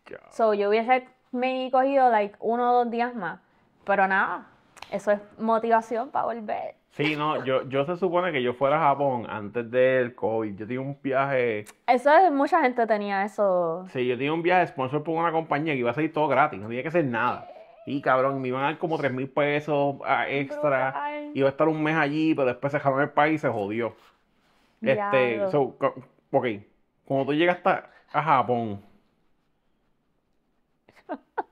yo hubiese me cogido like uno o dos días más, pero nada, eso es motivación para volver. Sí, no, yo, yo se supone que yo fuera a Japón antes del COVID. Yo tenía un viaje. Eso es, mucha gente tenía eso. Sí, yo tenía un viaje sponsor por una compañía que iba a salir todo gratis, no tenía que hacer nada. Y cabrón, me iban a dar como 3 mil pesos ah, extra. Iba a estar un mes allí, pero después se dejaron el país y se jodió. Este, ok, cuando tú llegas a Japón,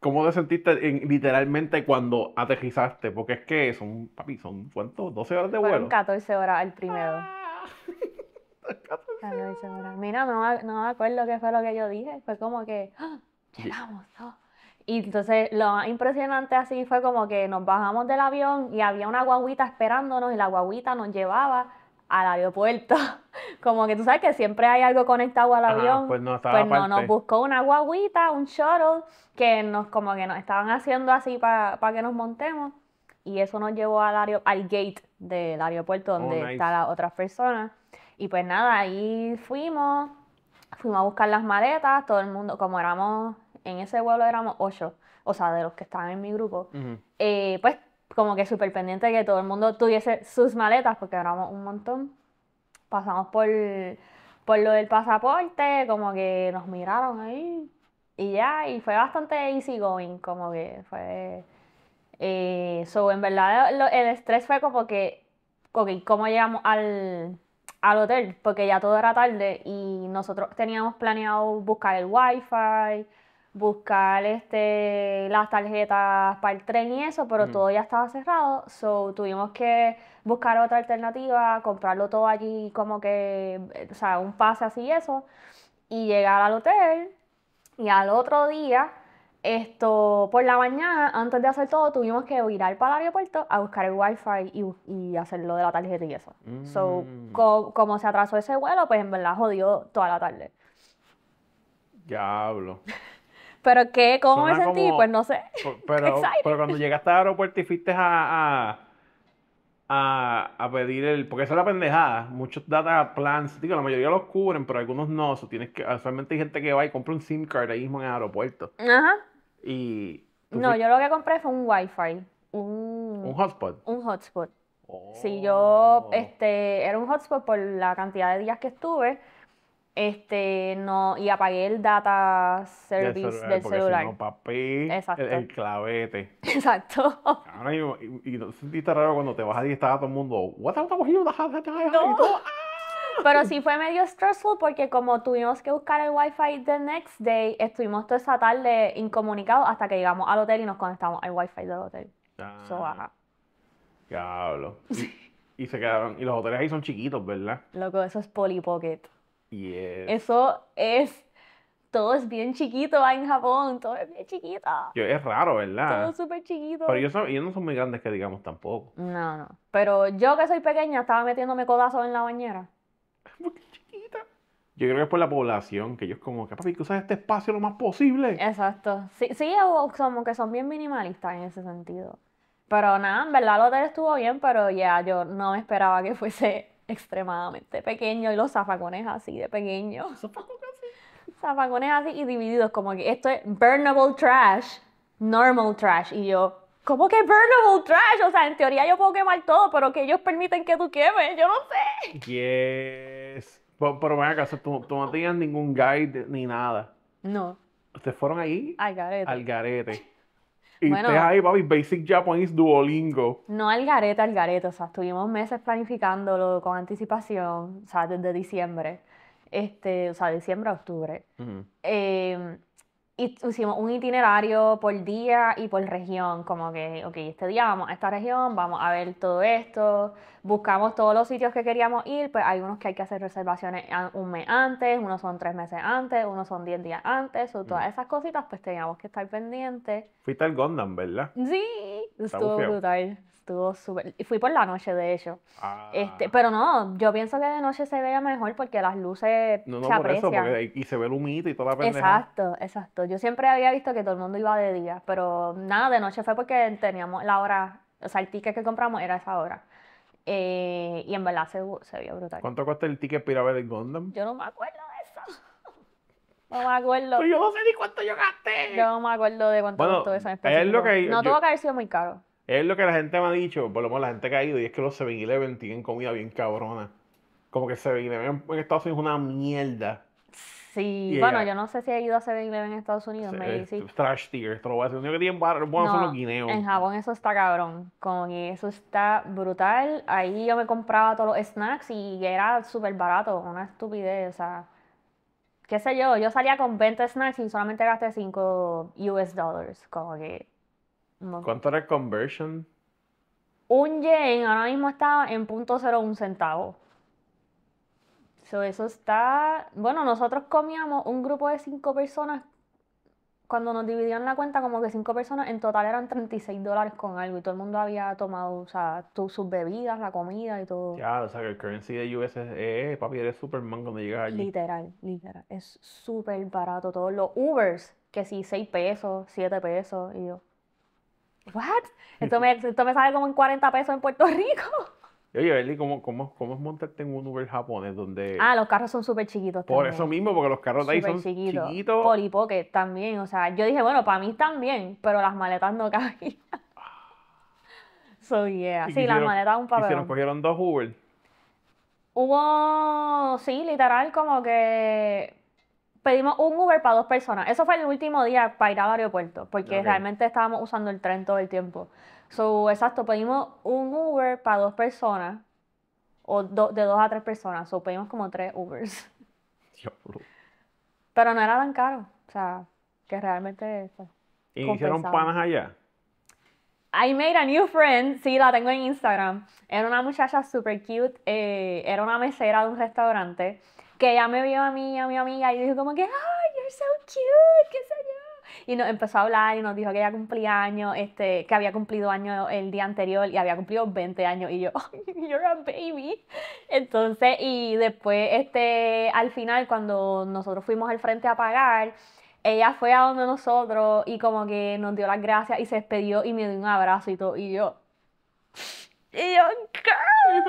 ¿Cómo te sentiste literalmente cuando aterrizaste? Porque es que son, papi, son cuántos, 12 horas de vuelo. 14 horas el primero. 14 ah. horas. Mira, no, me acuerdo qué fue lo que yo dije. Fue como que, llegamos. ¡Ah! Oh. Y entonces lo más impresionante así fue como que nos bajamos del avión y había una guaguita esperándonos y la guaguita nos llevaba al aeropuerto. Como que tú sabes que siempre hay algo conectado al avión. pues no, pues nos buscó una guaguita, un shuttle, que nos como que nos estaban haciendo así para que nos montemos. Y eso nos llevó al, al gate del aeropuerto oh, donde está la otra persona. Y pues nada, ahí fuimos, fuimos a buscar las maletas, todo el mundo, como éramos, en ese vuelo éramos ocho, o sea, de los que estaban en mi grupo, eh, pues como que súper pendiente de que todo el mundo tuviese sus maletas, porque éramos un montón. Pasamos por, por lo del pasaporte, como que nos miraron ahí y ya, y fue bastante easy going, como que fue... Eh, en verdad, el estrés fue como que, ¿cómo llegamos al, al hotel? Porque ya todo era tarde y nosotros teníamos planeado buscar el wifi buscar este, las tarjetas para el tren y eso, pero todo ya estaba cerrado, so tuvimos que buscar otra alternativa, comprarlo todo allí como que, eh, o sea, un pase así y eso, y llegar al hotel y al otro día, esto, por la mañana, antes de hacer todo, tuvimos que ir al aeropuerto a buscar el wifi y, hacerlo de la tarjeta y eso. So, mm. como se atrasó ese vuelo, pues en verdad jodió toda la tarde. Diablo. Pero qué, ¿cómo me sentí? pues no sé. Pero, cuando llegaste al aeropuerto y fuiste a, pedir el. Porque esa es la pendejada. Muchos data plans, digo, la mayoría los cubren, pero algunos no. O tienes que, usualmente hay gente que va y compra un SIM card ahí mismo en el aeropuerto. Ajá. Y. No, yo lo que compré fue un Wi-Fi. Un, un hotspot. Un hotspot. Sí, yo. Oh. Este, era un hotspot por la cantidad de días que estuve este no y apagué el data service del, celular. celular. Si papi, Exacto. El, clavete. Exacto. Ahora, y, y, y, sentiste raro cuando te vas y estaba todo el mundo, what the no. Ah". Pero sí fue medio stressful porque como tuvimos que buscar el wifi the next day, estuvimos toda esa tarde incomunicados hasta que llegamos al hotel y nos conectamos al wifi del hotel. Ah, so, Diablo. Y, se quedaron. Y los hoteles ahí son chiquitos, ¿verdad? Loco, eso es polipocket eso es. Todo es bien chiquito en Japón, todo es bien chiquito. es raro, ¿verdad? Todo súper chiquito. Pero ellos, no son muy grandes que digamos tampoco. No, no. Pero yo que soy pequeña estaba metiéndome codazos en la bañera. Porque chiquita. Yo creo que es por la población, que ellos como que, papi, que este espacio lo más posible. Exacto. Sí, sí como que son bien minimalistas en ese sentido. Pero nada, en verdad el hotel estuvo bien, pero ya yo no me esperaba que fuese extremadamente pequeño y los zafacones así de pequeño. ¿Zafacones así? así y divididos, como que esto es burnable trash, normal trash. Y yo, ¿cómo que burnable trash? O sea, en teoría yo puedo quemar todo, pero que ellos permiten que tú quemes, yo no sé. Yes. Pero, bueno ven tú, tú no tenías ningún guide ni nada. No. Ustedes fueron ahí. Al garete. Al garete. Y ahí, papi, Basic Japanese Duolingo. No al garete, al garete. O sea, estuvimos meses planificándolo con anticipación, o sea, desde diciembre. Este, o sea, diciembre a octubre. eh, y hicimos un itinerario por día y por región, como que, ok, este día vamos a esta región, vamos a ver todo esto, buscamos todos los sitios que queríamos ir, pues hay unos que hay que hacer reservaciones un mes antes, unos son tres meses antes, unos son diez días antes, todas mm. esas cositas, pues teníamos que estar pendientes. Fuiste al Gondam, ¿verdad? Sí, estuvo brutal estuvo súper... Fui por la noche, de hecho. Este, ah. pero no, yo pienso que de noche se veía mejor porque las luces No, no, se por eso, porque y se ve el humito y toda la pendeja. Exacto, exacto. Yo siempre había visto que todo el mundo iba de día, pero nada, de noche fue porque teníamos la hora, o sea, el ticket que compramos era esa hora. Eh, y en verdad se, se vio brutal. ¿Cuánto cuesta el ticket para ir a ver el Gundam? Yo no me acuerdo de eso. No me acuerdo. Pues yo no sé ni cuánto yo gasté. Yo no me acuerdo de cuánto bueno, eso Es lo que no tuvo que haber sido muy caro. Es lo que la gente me ha dicho, por lo menos la gente que ha ido, y es que los 7-Eleven tienen comida bien cabrona. Como que 7-Eleven en Estados Unidos es una mierda. Sí, bueno, yo no sé si he ido a 7-Eleven en Estados Unidos, me dice. Trash tier, esto lo voy a decir. Lo único que tienen bueno no, son los guineos. En Japón eso está cabrón. Con eso está brutal. Ahí yo me compraba todos los snacks y era súper barato, una estupidez. O sea, qué sé yo, yo salía con 20 snacks y solamente gasté 5 US dollars. Como que ¿Cuánto era conversion? Un yen ahora mismo estaba en punto cero centavo. eso está. Bueno, nosotros comíamos un grupo de cinco personas. Cuando nos dividían la cuenta, como que cinco personas, en total eran 36 dólares con algo. Y todo el mundo había tomado, o sea, sus bebidas, la comida y todo. Ya, o sea, que el currency de US es, eh, papi, eres Superman cuando llegas allí. Literal, literal. Es súper barato todo. Los Ubers, que sí, 6 pesos, 7 pesos. Y yo, ¿What? Esto me, sale como en 40 pesos en Puerto Rico. Oye, Berly, ¿cómo, cómo, cómo es montarte en un Uber japonés donde... Ah, los carros son súper chiquitos. Por eso mismo, porque los carros de ahí son chiquitos. chiquitos. Polipoque también, o sea, yo dije, bueno, para mí también, pero las maletas no cabían. so, yeah. Sí, las maletas un papel. ¿Y cogieron dos Uber? Hubo, sí, literal, como que pedimos un Uber para dos personas. Eso fue el último día para ir al aeropuerto, porque realmente estábamos usando el tren todo el tiempo. So, exacto, pedimos un Uber para dos personas, o de dos a tres personas. So, pedimos como tres Ubers. Pero no era tan caro. O sea, que realmente. eso. Pues, ¿Y hicieron panas allá? I made a new friend, sí, la tengo en Instagram. Era una muchacha super cute, eh, era una mesera de un restaurante que ella me vio a mí a mi amiga y dijo como que, ¡ay, oh, you're so cute! ¿Qué sé yo? Y nos empezó a hablar y nos dijo que ella cumplía año este, que había cumplido años el día anterior y había cumplido 20 años. Y yo, you're a baby. Entonces, y después, este, al final, cuando nosotros fuimos al frente a pagar, ella fue a donde nosotros y como que nos dio las gracias y se despedió y me dio un abrazo y todo. Y yo, y yo, ¿qué?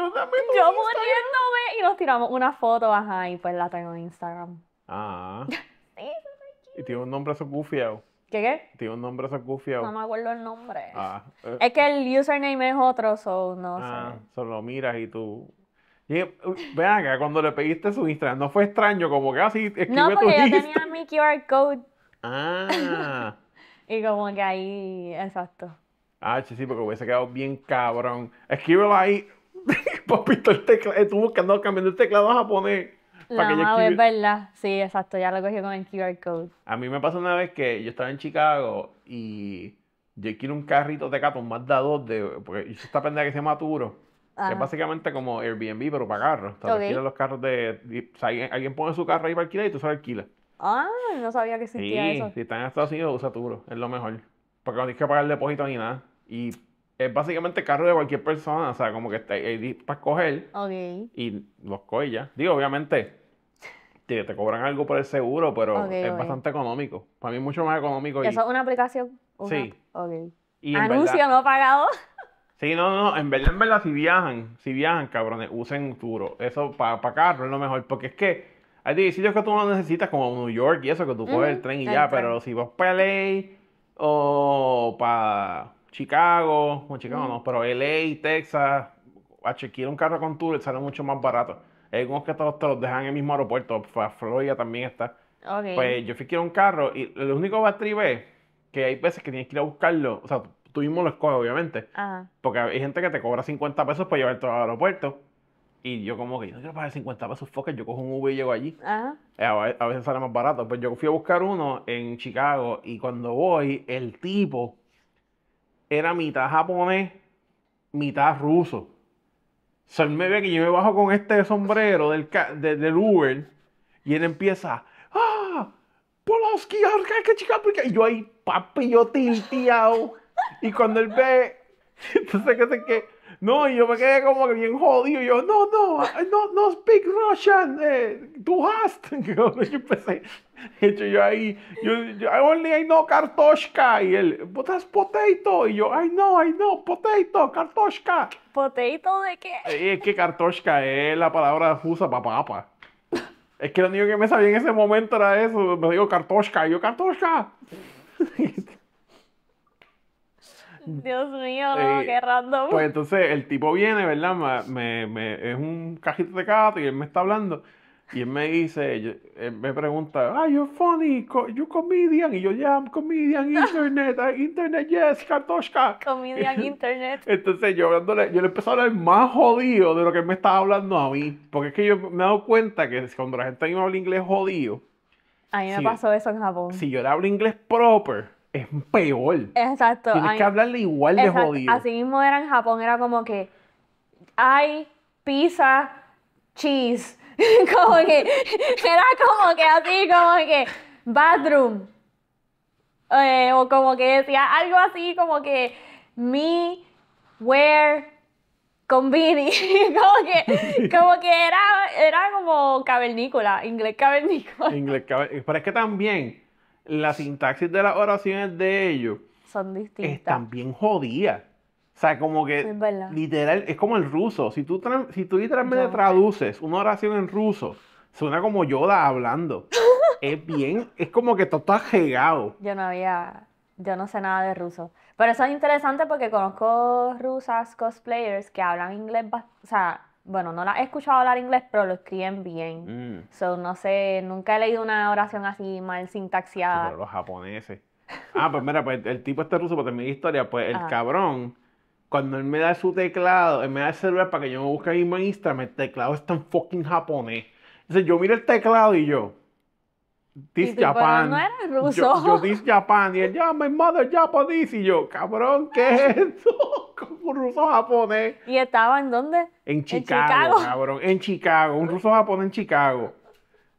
yo muriéndome y nos tiramos una foto, ajá, y pues la tengo en Instagram. Ah. sí, y tiene un nombre sucufiado. ¿Qué qué? Tiene un nombre sucufiado. No me acuerdo el nombre. Ah. Eh. Es que el username es otro, so no ah, sé. Solo miras y tú. Y, eh, acá, cuando le pediste su Instagram, ¿no fue extraño? Como que así ah, escribe No, porque yo tenía mi QR code. Ah. y como que ahí, exacto. Ah, sí, porque hubiese quedado bien cabrón. Escríbelo ahí. Papito, el teclado. Estuvo eh, buscando cambiando el teclado a japonés. La no, es verdad. Sí, exacto, ya lo cogió con el QR code. A mí me pasó una vez que yo estaba en Chicago y yo quiero un carrito de gato, un Mazda 2, de, porque esta pendeja que se llama Turo. Que es básicamente como Airbnb, pero para carros. los carros de. alguien, pone su carro ahí para alquilar y tú se lo Ah, no sabía que existía sí, eso. Si estás en Estados Unidos, usa Turo, es lo mejor. Porque no tienes que pagar el depósito ni nada. Y es básicamente carro de cualquier persona, o sea, como que está ahí para escoger. Ok. Y los coges ya. Digo, obviamente, te, te, cobran algo por el seguro, pero es bastante económico. Para mí es mucho más económico. ¿Eso es una aplicación? Sí. Y Anuncio verdad... no pagado. Sí, no, no, en verdad, en verdad, si viajan, si viajan, cabrones, usen duro. Eso para carro es lo mejor, porque es que hay sitios que tú no necesitas, como New York y eso, que tú puedes el tren y ya, pero si vas para o para Chicago, bueno, Chicago no, pero LA, Texas, quiero un carro con tour sale mucho más barato. Hay algunos que todos te los dejan en el mismo aeropuerto, pues, Florida también está. Okay. Pues yo fui chequear un carro y lo único va es que hay veces que tienes que ir a buscarlo, o sea, tú mismo lo escoges, obviamente. Porque hay gente que te cobra 50 pesos para llevarte al aeropuerto. Y yo como que yo no quiero pagar 50 pesos, fucker, yo cojo un Uber y llego allí. Eh, a, veces sale más barato. Pues yo fui a buscar uno en Chicago y cuando voy, el tipo era mitad japonés, mitad ruso. O sea, él me ve que yo me bajo con este sombrero del, del Uber y él empieza, ¡Ah! ¿qué chica, Y yo ahí, papi, yo tinteado. Y cuando él ve, entonces, ¿qué sé qué? No, y yo me quedé como que bien jodido. yo, no, no, no, no speak Russian. Eh, tú has. Yo empecé. hecho, yo ahí, yo, I only I know kartoshka. Y él, but that's potato. Y yo, I know, I know, potato, kartoshka. ¿Potato de qué? Y eh, es que kartoshka es la palabra usa para papa. Es que lo único que me sabía en ese momento era eso. Me digo kartoshka. Y yo, kartoshka. Dios mío, no, qué random. Pues entonces el tipo viene, ¿verdad? es un cajito de gato y él me está hablando. Y él me dice, él me pregunta, ah, you're funny, you comedian. Y yo, yeah, I'm comedian, internet, ah, internet, yes, Kartoshka. Comedian, internet. Entonces yo yo le empecé a hablar más jodido de lo que él me estaba hablando a mí. Porque es que yo me he dado cuenta que cuando la gente a mí me habla inglés jodido. A mí me pasó eso en Japón. Si yo le hablo inglés proper es peor. Exacto. Tienes que hablarle igual de jodido. Así mismo era en Japón, era como que hay pizza, cheese. como que era como que así, como que bathroom. Eh, o como que decía algo así, como que me, where, convini. como que, como que era, era como cavernícola, inglés cavernícola. Inglés cavernícola. Pero es que también la sintaxis de las oraciones de ellos son distintas. Están bien jodidas. O sea, como que literal, es como el ruso. Si tú, si tú literalmente traduces una oración en ruso, suena como Yoda hablando. es bien, es como que todo está jegado. Yo no había, yo no sé nada de ruso. Pero eso es interesante porque conozco rusas cosplayers que hablan inglés, o sea, bueno, no la he escuchado hablar inglés, pero lo escriben bien. Mm. So, no sé, nunca he leído una oración así mal sintaxiada. pero los japoneses. Ah, pues mira, pues el tipo este ruso, pues mi historia, pues el ah. cabrón, cuando él me da su teclado, él me da el celular para que yo me busque mismo en Instagram, el teclado es tan fucking japonés. Entonces yo miro el teclado y yo, this Japan. No ruso. Yo, this Japan. Y él, ya, my mother Japanese. Y yo, cabrón, ¿qué es eso? Como un ruso japonés. ¿Y estaba en dónde? En Chicago, en Chicago, cabrón. En Chicago. Un ruso japonés en Chicago.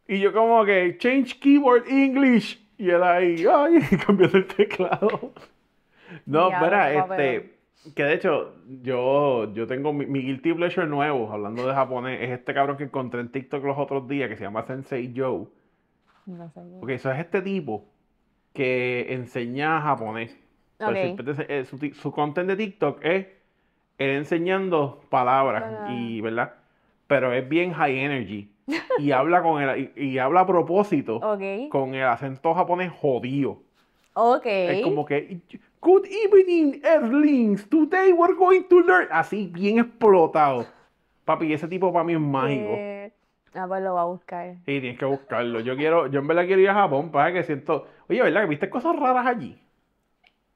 Y yo como que, change keyboard English. Y él ahí, ay, cambió el teclado. No, espera, este... Que de hecho, yo, yo tengo mi, mi, guilty pleasure nuevo, hablando de japonés, es este cabrón que encontré en TikTok los otros días, que se llama Sensei Joe Ok, eso es este tipo que enseña japonés. Eh, su, su, content de TikTok es enseñando palabras y, ¿verdad? Pero es bien high energy. Y habla con el, y, habla a propósito con el acento japonés jodido. Ok. Es como que Good evening, Erlings Today we're going to learn. Así, bien explotado. Papi, ese tipo para mí es mágico. Eh, Ah, pues lo va a buscar. Sí, tienes que buscarlo. Yo quiero, yo en verdad quiero ir a Japón, para que siento. Oye, ¿verdad? ¿Viste cosas raras allí?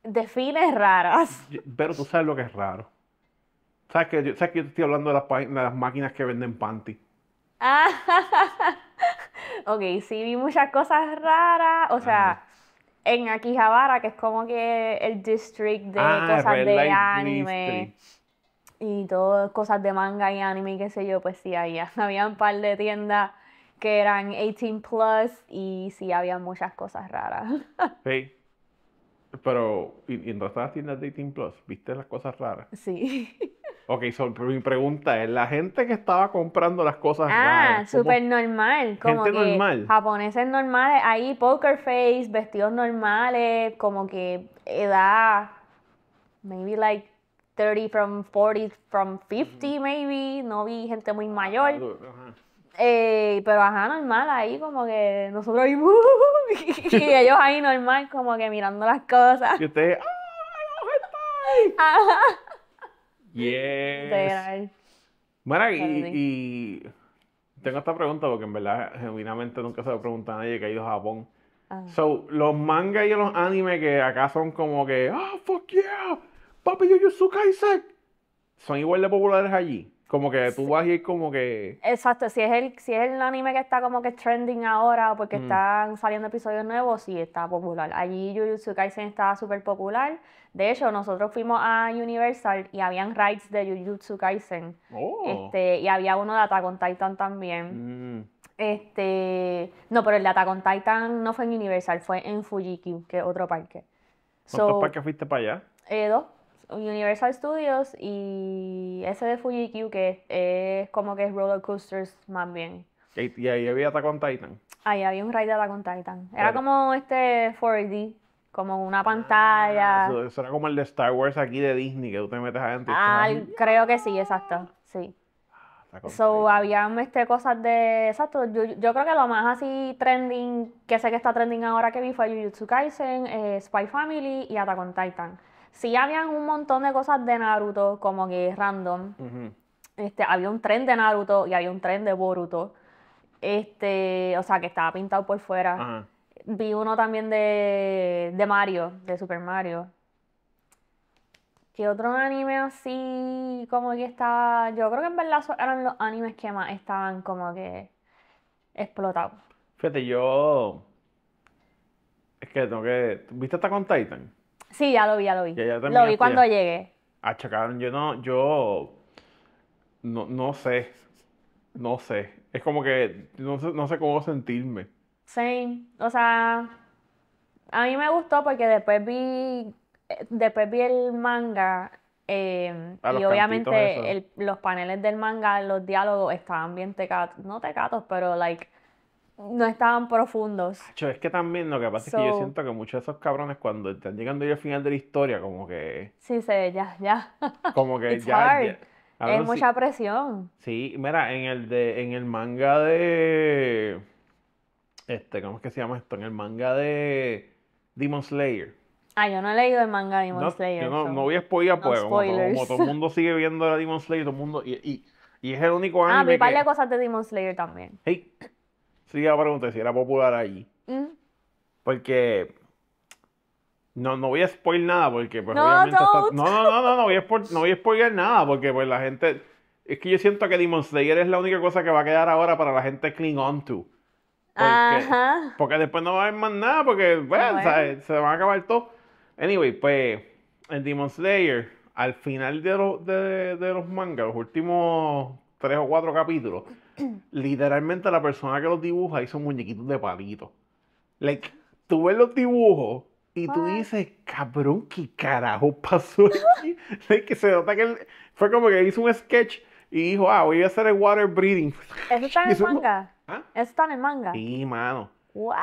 Defines raras. Pero tú sabes lo que es raro. ¿Sabes que yo, sabes que te estoy hablando de las, máquinas que venden panty? Ah, ok, sí, vi muchas cosas raras. O sea, en Akihabara, que es como que el district de ah, cosas de anime y todo cosas de manga y anime, qué sé yo, pues sí, había, había un par de tiendas que eran 18 plus y sí había muchas cosas raras. sí pero y, en las tiendas de 18 plus, ¿viste las cosas raras? Sí. Ok, so, mi pregunta es, la gente que estaba comprando las cosas ah, raras. Ah, súper normal. Como que normal. Japoneses normales, ahí poker face, vestidos normales, como que edad, maybe like 30, from 40, from 50 maybe, no vi gente muy mayor. Eh, pero ajá, normal ahí, como que nosotros ahí, y ellos ahí normal, como que mirando las cosas. Y ustedes, ¡ay, ah, Ajá. Yes. Bueno, y, tengo esta pregunta porque en verdad, genuinamente nunca se lo pregunta a nadie que ha ido a Japón. So, los mangas y los animes que acá son como que, ¡ah, fuck yeah! papi Jujutsu Kaisen. son igual de populares allí. Como que tú vas y como que... Exacto, si es el, si es el anime que está como que trending ahora porque están saliendo episodios nuevos, sí está popular. Allí Jujutsu Kaisen estaba súper popular. De hecho, nosotros fuimos a Universal y habían rides de Jujutsu Kaisen. Oh. Este, y había uno de Attack on Titan también. Mm. Este, no, pero el de Attack on Titan no fue en Universal, fue en Fujikyu, que es otro parque. ¿Cuántos parques fuiste para allá? Eh, dos. Universal Studios y ese de Fuji-Q que es, como que es roller coasters más bien. ¿Y, ahí había Attack Titan? Ahí había un ride de Attack Titan. Era como este 4D, como una ah, pantalla. eso, era como el de Star Wars aquí de Disney, que tú te metes adentro. Ah, creo que sí, exacto, sí. Ah, so, habían este, cosas de. Exacto, yo, yo, creo que lo más así trending, que sé que está trending ahora que vi fue Jujutsu Kaisen, eh, Spy Family y Attack on Titan sí habían un montón de cosas de Naruto, como que random. este, había un tren de Naruto y había un tren de Boruto. Este, o sea, que estaba pintado por fuera. Vi uno también de, Mario, de Super Mario. ¿Qué otro anime así como que estaba? Yo creo que en verdad eran los animes que más estaban como que explotados. Fíjate, yo... Es que tengo que... ¿Viste hasta con Titan? Sí, ya lo vi, ya lo vi. lo vi cuando llegué. Ah, yo no, yo no, sé, no sé. Es como que no sé, cómo sentirme. Sí, o sea, a mí me gustó porque después vi, después vi el manga em, y obviamente los paneles del manga, los diálogos estaban bien tecatos, no tecatos, pero like no estaban profundos. es que también lo que pasa es que yo siento que muchos de esos cabrones cuando están llegando ya al final de la historia, como que... Sí, se ya, ya. Como que ya, es mucha presión. Sí, mira, en el de, en el manga de. Este, ¿cómo es que se llama esto? En el manga de Demon Slayer. Ah, yo no he leído el manga de Demon Slayer. No, no, no voy a spoiler, pues. como, todo el mundo sigue viendo la Demon Slayer, todo el mundo. Y, y, es el único ah, anime. Ah, mi padre le cosas de Demon Slayer también. Hey, sí a pregunté si era popular allí. Mm. Porque no, no voy a spoil nada porque pues no, obviamente no, no, no, no, voy a spoil, spoiler nada porque pues la gente es que yo siento que Demon Slayer es la única cosa que va a quedar ahora para la gente cling on to. Porque, Ajá. porque después no va a haber más nada porque se va a acabar todo. Anyway, pues en Demon Slayer al final de los de, de los mangas, los últimos tres o cuatro capítulos literalmente la persona que los dibuja hizo muñequitos de palito. Like, tú ves los dibujos y tú dices, cabrón, ¿qué carajo pasó aquí? fue como que hizo un sketch y dijo, ah, voy a hacer el water breathing. ¿Eso está en el manga? ¿Ah? ¿Eso está en el manga? Sí, mano.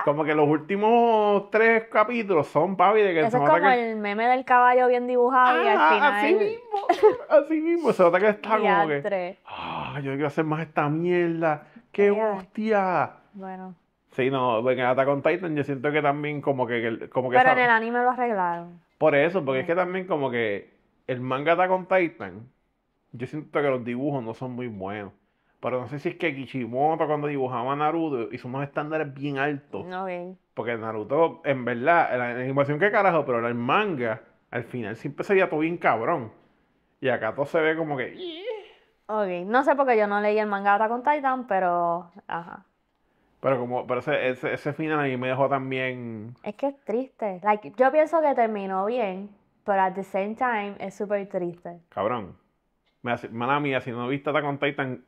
Como que los últimos tres capítulos son, papi, de que Eso es como el meme del caballo bien dibujado y al ah, final... Así mismo, así mismo. Se nota que está como que... Ah, yo quiero hacer más esta mierda. ¡Qué hostia! Bueno. Sí, no, en Attack con Titan yo siento que también como que... Como que Pero en el anime lo arreglaron. Por eso, porque es que también como que el manga Attack con Titan, yo siento que los dibujos no son muy buenos. Pero no sé si es que Kishimoto cuando dibujaba Naruto hizo unos estándares bien altos. bien. Porque Naruto, en verdad, la animación que carajo, pero el manga, al final siempre se veía todo bien cabrón. Y acá todo se ve como que... Ok, no sé porque yo no leí el manga de con Titan, pero... Ajá. Pero como, pero ese, ese, final ahí me dejó también... Es que es triste. Like, yo pienso que terminó bien, pero at the same time es súper triste. Cabrón. Me hace, mala mía, si no viste Attack on Titan,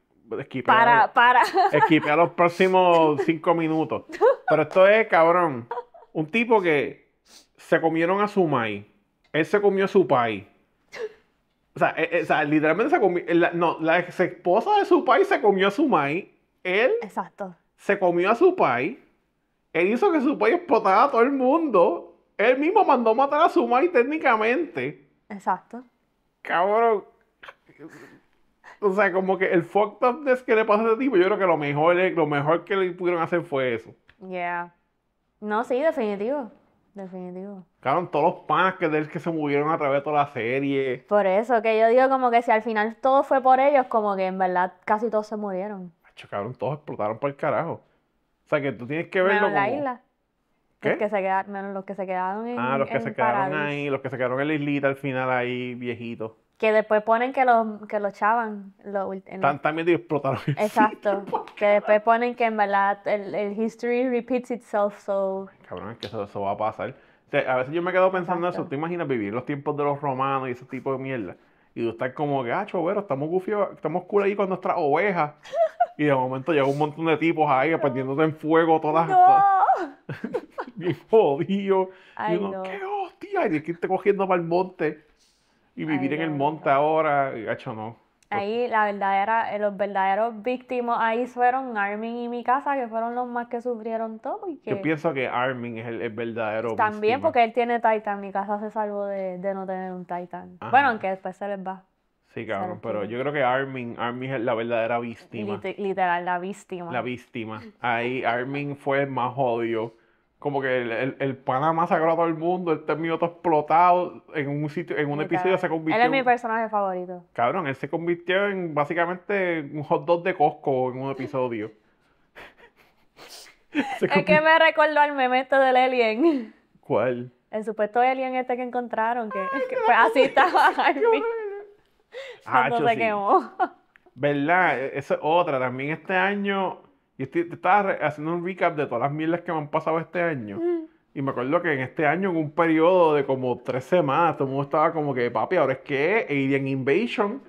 para, para. Esquipea los próximos cinco minutos. Pero esto es, cabrón, un tipo que se comieron a su mai. Él se comió a su pai. O sea, eh, eh, literalmente se comió. no, la ex esposa de su pai se comió a su mai. Él. Exacto. Se comió a su pai. Él hizo que su pai explotara a todo el mundo. Él mismo mandó matar a su mai técnicamente. Exacto. Cabrón. O sea, como que el fucked upness que le pasó a ese tipo, yo creo que lo mejor, lo mejor que le pudieron hacer fue eso. Yeah. No, sí, definitivo. Definitivo. Claro, todos los panas que de que se movieron a través de toda la serie. Por eso, que yo digo como que si al final todo fue por ellos, como que en verdad casi todos se murieron. Chocaron, todos explotaron por el carajo. O sea, que tú tienes que verlo la isla. Los que se quedaron, ah, los que se quedaron en Ah, los que se quedaron ahí, los que se quedaron en la islita al final ahí, viejitos. Que después ponen que los, que los chavan. Lo, también explotaron. Exacto. que después ponen que en verdad el, el, history repeats itself, so... Cabrón, es que eso, va a pasar. a veces yo me quedo pensando eso. ¿Te imaginas vivir los tiempos de los romanos y ese tipo de mierda? Y tú estás como, gacho, ah, estamos gufios, estamos cool ahí con nuestras ovejas. Y de momento llega un montón de tipos ahí aprendiéndote en fuego todas No. y Bien jodido. y uno, no. qué hostia, y te cogiendo para el monte y vivir en el monte ahora, hecho no. Ahí la verdadera, eh, los verdaderos víctimas ahí fueron Armin y mi casa, que fueron los más que sufrieron todo. Y Yo pienso que Armin es el, verdadero También porque él tiene Titan, mi casa se salvó de, no tener un Titan. Bueno, aunque después se les va. Sí, cabrón, pero yo creo que Armin, Armin es la verdadera víctima. literal, la víctima. La víctima. Ahí Armin fue el más odio como que el, el, el pana más a todo el mundo, el terminó todo explotado en un sitio, en un episodio se convirtió. Él es mi personaje favorito. Cabrón, él se convirtió en básicamente un hot dog de Costco en un episodio. es que me recordó al meme este del alien. ¿Cuál? El supuesto alien este que encontraron, que, pues, así estaba Jaime. Ah, se quemó. ¿Verdad? E-, Esa es otra. También este año y te estaba haciendo un recap de todas las mierdas que me han pasado este año. Y me acuerdo que en este año, en un periodo de como tres semanas, todo el mundo estaba como que, papi, ahora es que Alien Invasion.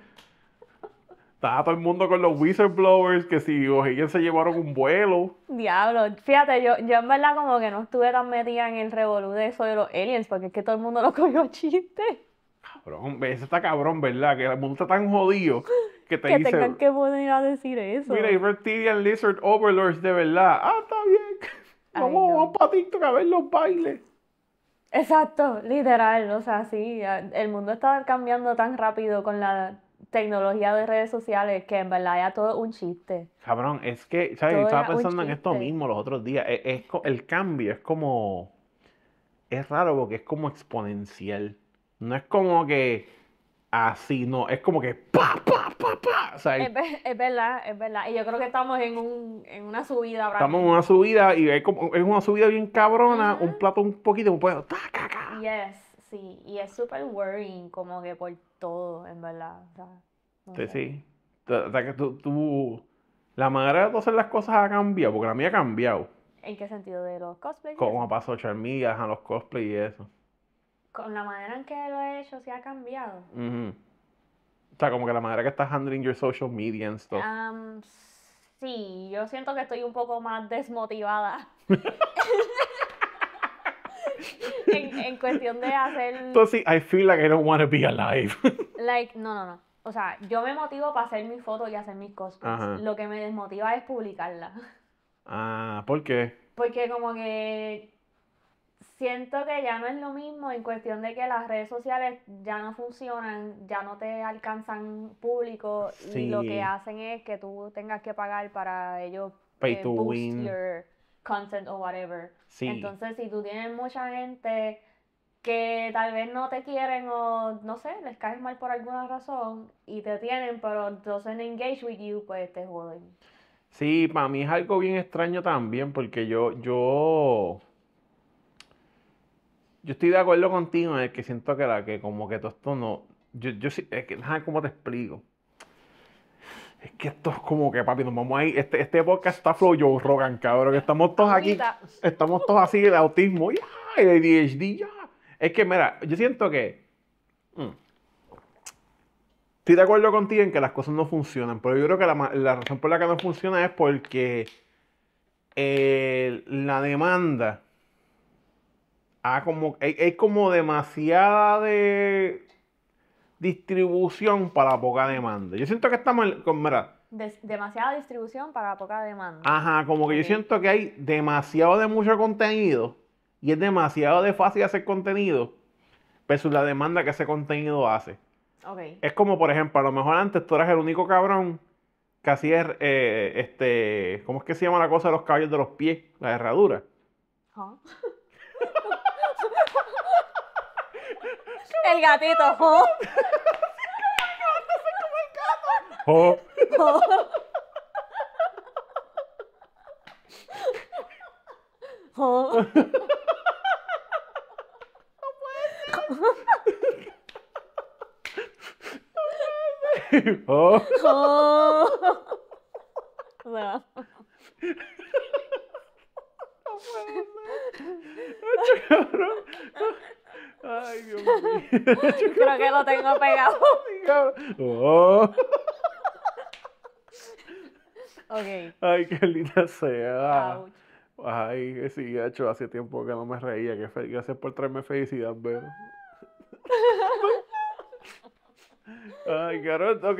Estaba todo el mundo con los whistleblowers, que si los aliens se llevaron un vuelo. Diablo, fíjate, yo, yo en verdad como que no estuve tan metida en el revolú de eso de los aliens, porque es que todo el mundo lo cogió chiste cabrón, eso está cabrón, ¿verdad? Que el mundo está tan jodido que te que tengan que poner a decir eso. Mira, y Reptilian Lizard Overlords de verdad. Ah, está bien. Vamos, no. patito que a ver los bailes. Exacto, literal, o sea, sí, el mundo está cambiando tan rápido con la tecnología de redes sociales que en verdad ya todo un chiste. Cabrón, es que, ¿sabes? Estaba pensando en esto mismo los otros días. E, es, el cambio es como, es raro porque es como exponencial. No es como que así, no, es como que pa, pa, pa, pa. O sea, es, verdad, es verdad. Y yo creo que estamos en, un, en una subida. ¿verdad? estamos en una subida y es, como, es una subida bien cabrona, un plato un poquito, un poquito. Ta, ca, ca. Yes, sí. Y es súper worrying, como que por todo, en verdad. O sea, sí, sí. que tú, la manera de hacer las cosas ha cambiado, porque la mía ha cambiado. ¿En qué sentido? ¿De los cosplays? Como pasó Charmigas a los cosplays y eso con la manera en que lo he hecho, sí ha cambiado. O sea, como que la manera que estás handling your social media and stuff. Um, sí, yo siento que estoy un poco más desmotivada. en, cuestión de hacer. Entonces, I feel like I don't want to be alive. like, no, no, no. O sea, yo me motivo para hacer mis fotos y hacer mis cosas. Lo que me desmotiva es publicarla. Ah, ¿por qué? Porque como que siento que ya no es lo mismo en cuestión de que las redes sociales ya no funcionan, ya no te alcanzan público y lo que hacen es que tú tengas que pagar para ellos Pay eh, your content o whatever. Entonces, si tú tienes mucha gente que tal vez no te quieren o no sé, les caes mal por alguna razón y te tienen, pero entonces engage with you, pues te joden. Sí, para mí es algo bien extraño también, porque yo, yo, yo estoy de acuerdo contigo en que siento que, la, que como que todo esto no... Yo, yo es que, ¿cómo te explico? Es que esto es como que, papi, nos vamos ahí. Este, este podcast está flow yo Rogan, cabrón. Que estamos todos aquí. Estamos todos así, el autismo, ya, el ADHD, ya. Es que, mira, yo siento que. Mm, estoy de acuerdo contigo en que las cosas no funcionan, pero yo creo que la, razón por la que no funciona es porque eh, la demanda Ah, como, es, como demasiada de distribución para poca demanda. Yo siento que estamos, en, demasiada distribución para poca demanda. Ajá, como que yo siento que hay demasiado de mucho contenido y es demasiado de fácil hacer contenido versus la demanda que ese contenido hace. Okay. Es como, por ejemplo, a lo mejor antes tú eras el único cabrón que hacía, eh, este, ¿cómo es que se llama la cosa de los caballos de los pies? La herradura. El gatito. Oh. Oh. Oh. Oh. No puede ser. No puede ser. Oh. Oh. No. No puede ser. Ay, Dios mío. creo que lo tengo pegado. Oh. Ok. Ay, qué linda sea. Ay, sí, hecho hace tiempo que no me reía. Gracias por traerme felicidad, ¿verdad? Ay, caro. ok.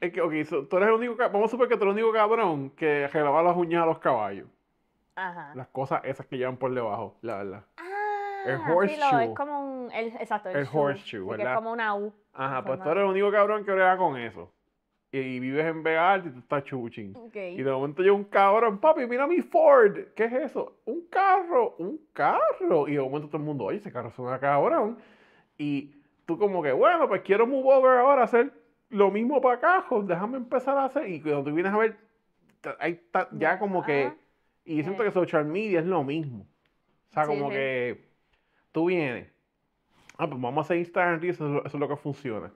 es que, okay tú eres el único. Vamos a suponer que tú eres el único cabrón que relava las uñas a los caballos. Ajá. Las cosas esas que llevan por debajo, la verdad. Ah, el horseshoe. es como un el, exacto, el, el shoe, ¿verdad? Que es como una U. Ajá, pues tú eres el único cabrón que brega con eso. Y, vives en Vegas y tú estás chuchín. Y de momento yo un cabrón, papi, mira mi Ford. ¿Qué es eso? Un carro, un carro. Y de momento todo el mundo, oye, ese carro suena cabrón. Y tú como que, bueno, pues quiero move over ahora, hacer lo mismo para cajos déjame empezar a hacer. Y cuando tú vienes a ver, ahí está, ya como que... Y siento eh. que social media es lo mismo. O sea, como que tú vienes, ah, pues vamos a hacer Instagram y eso, es lo que funciona.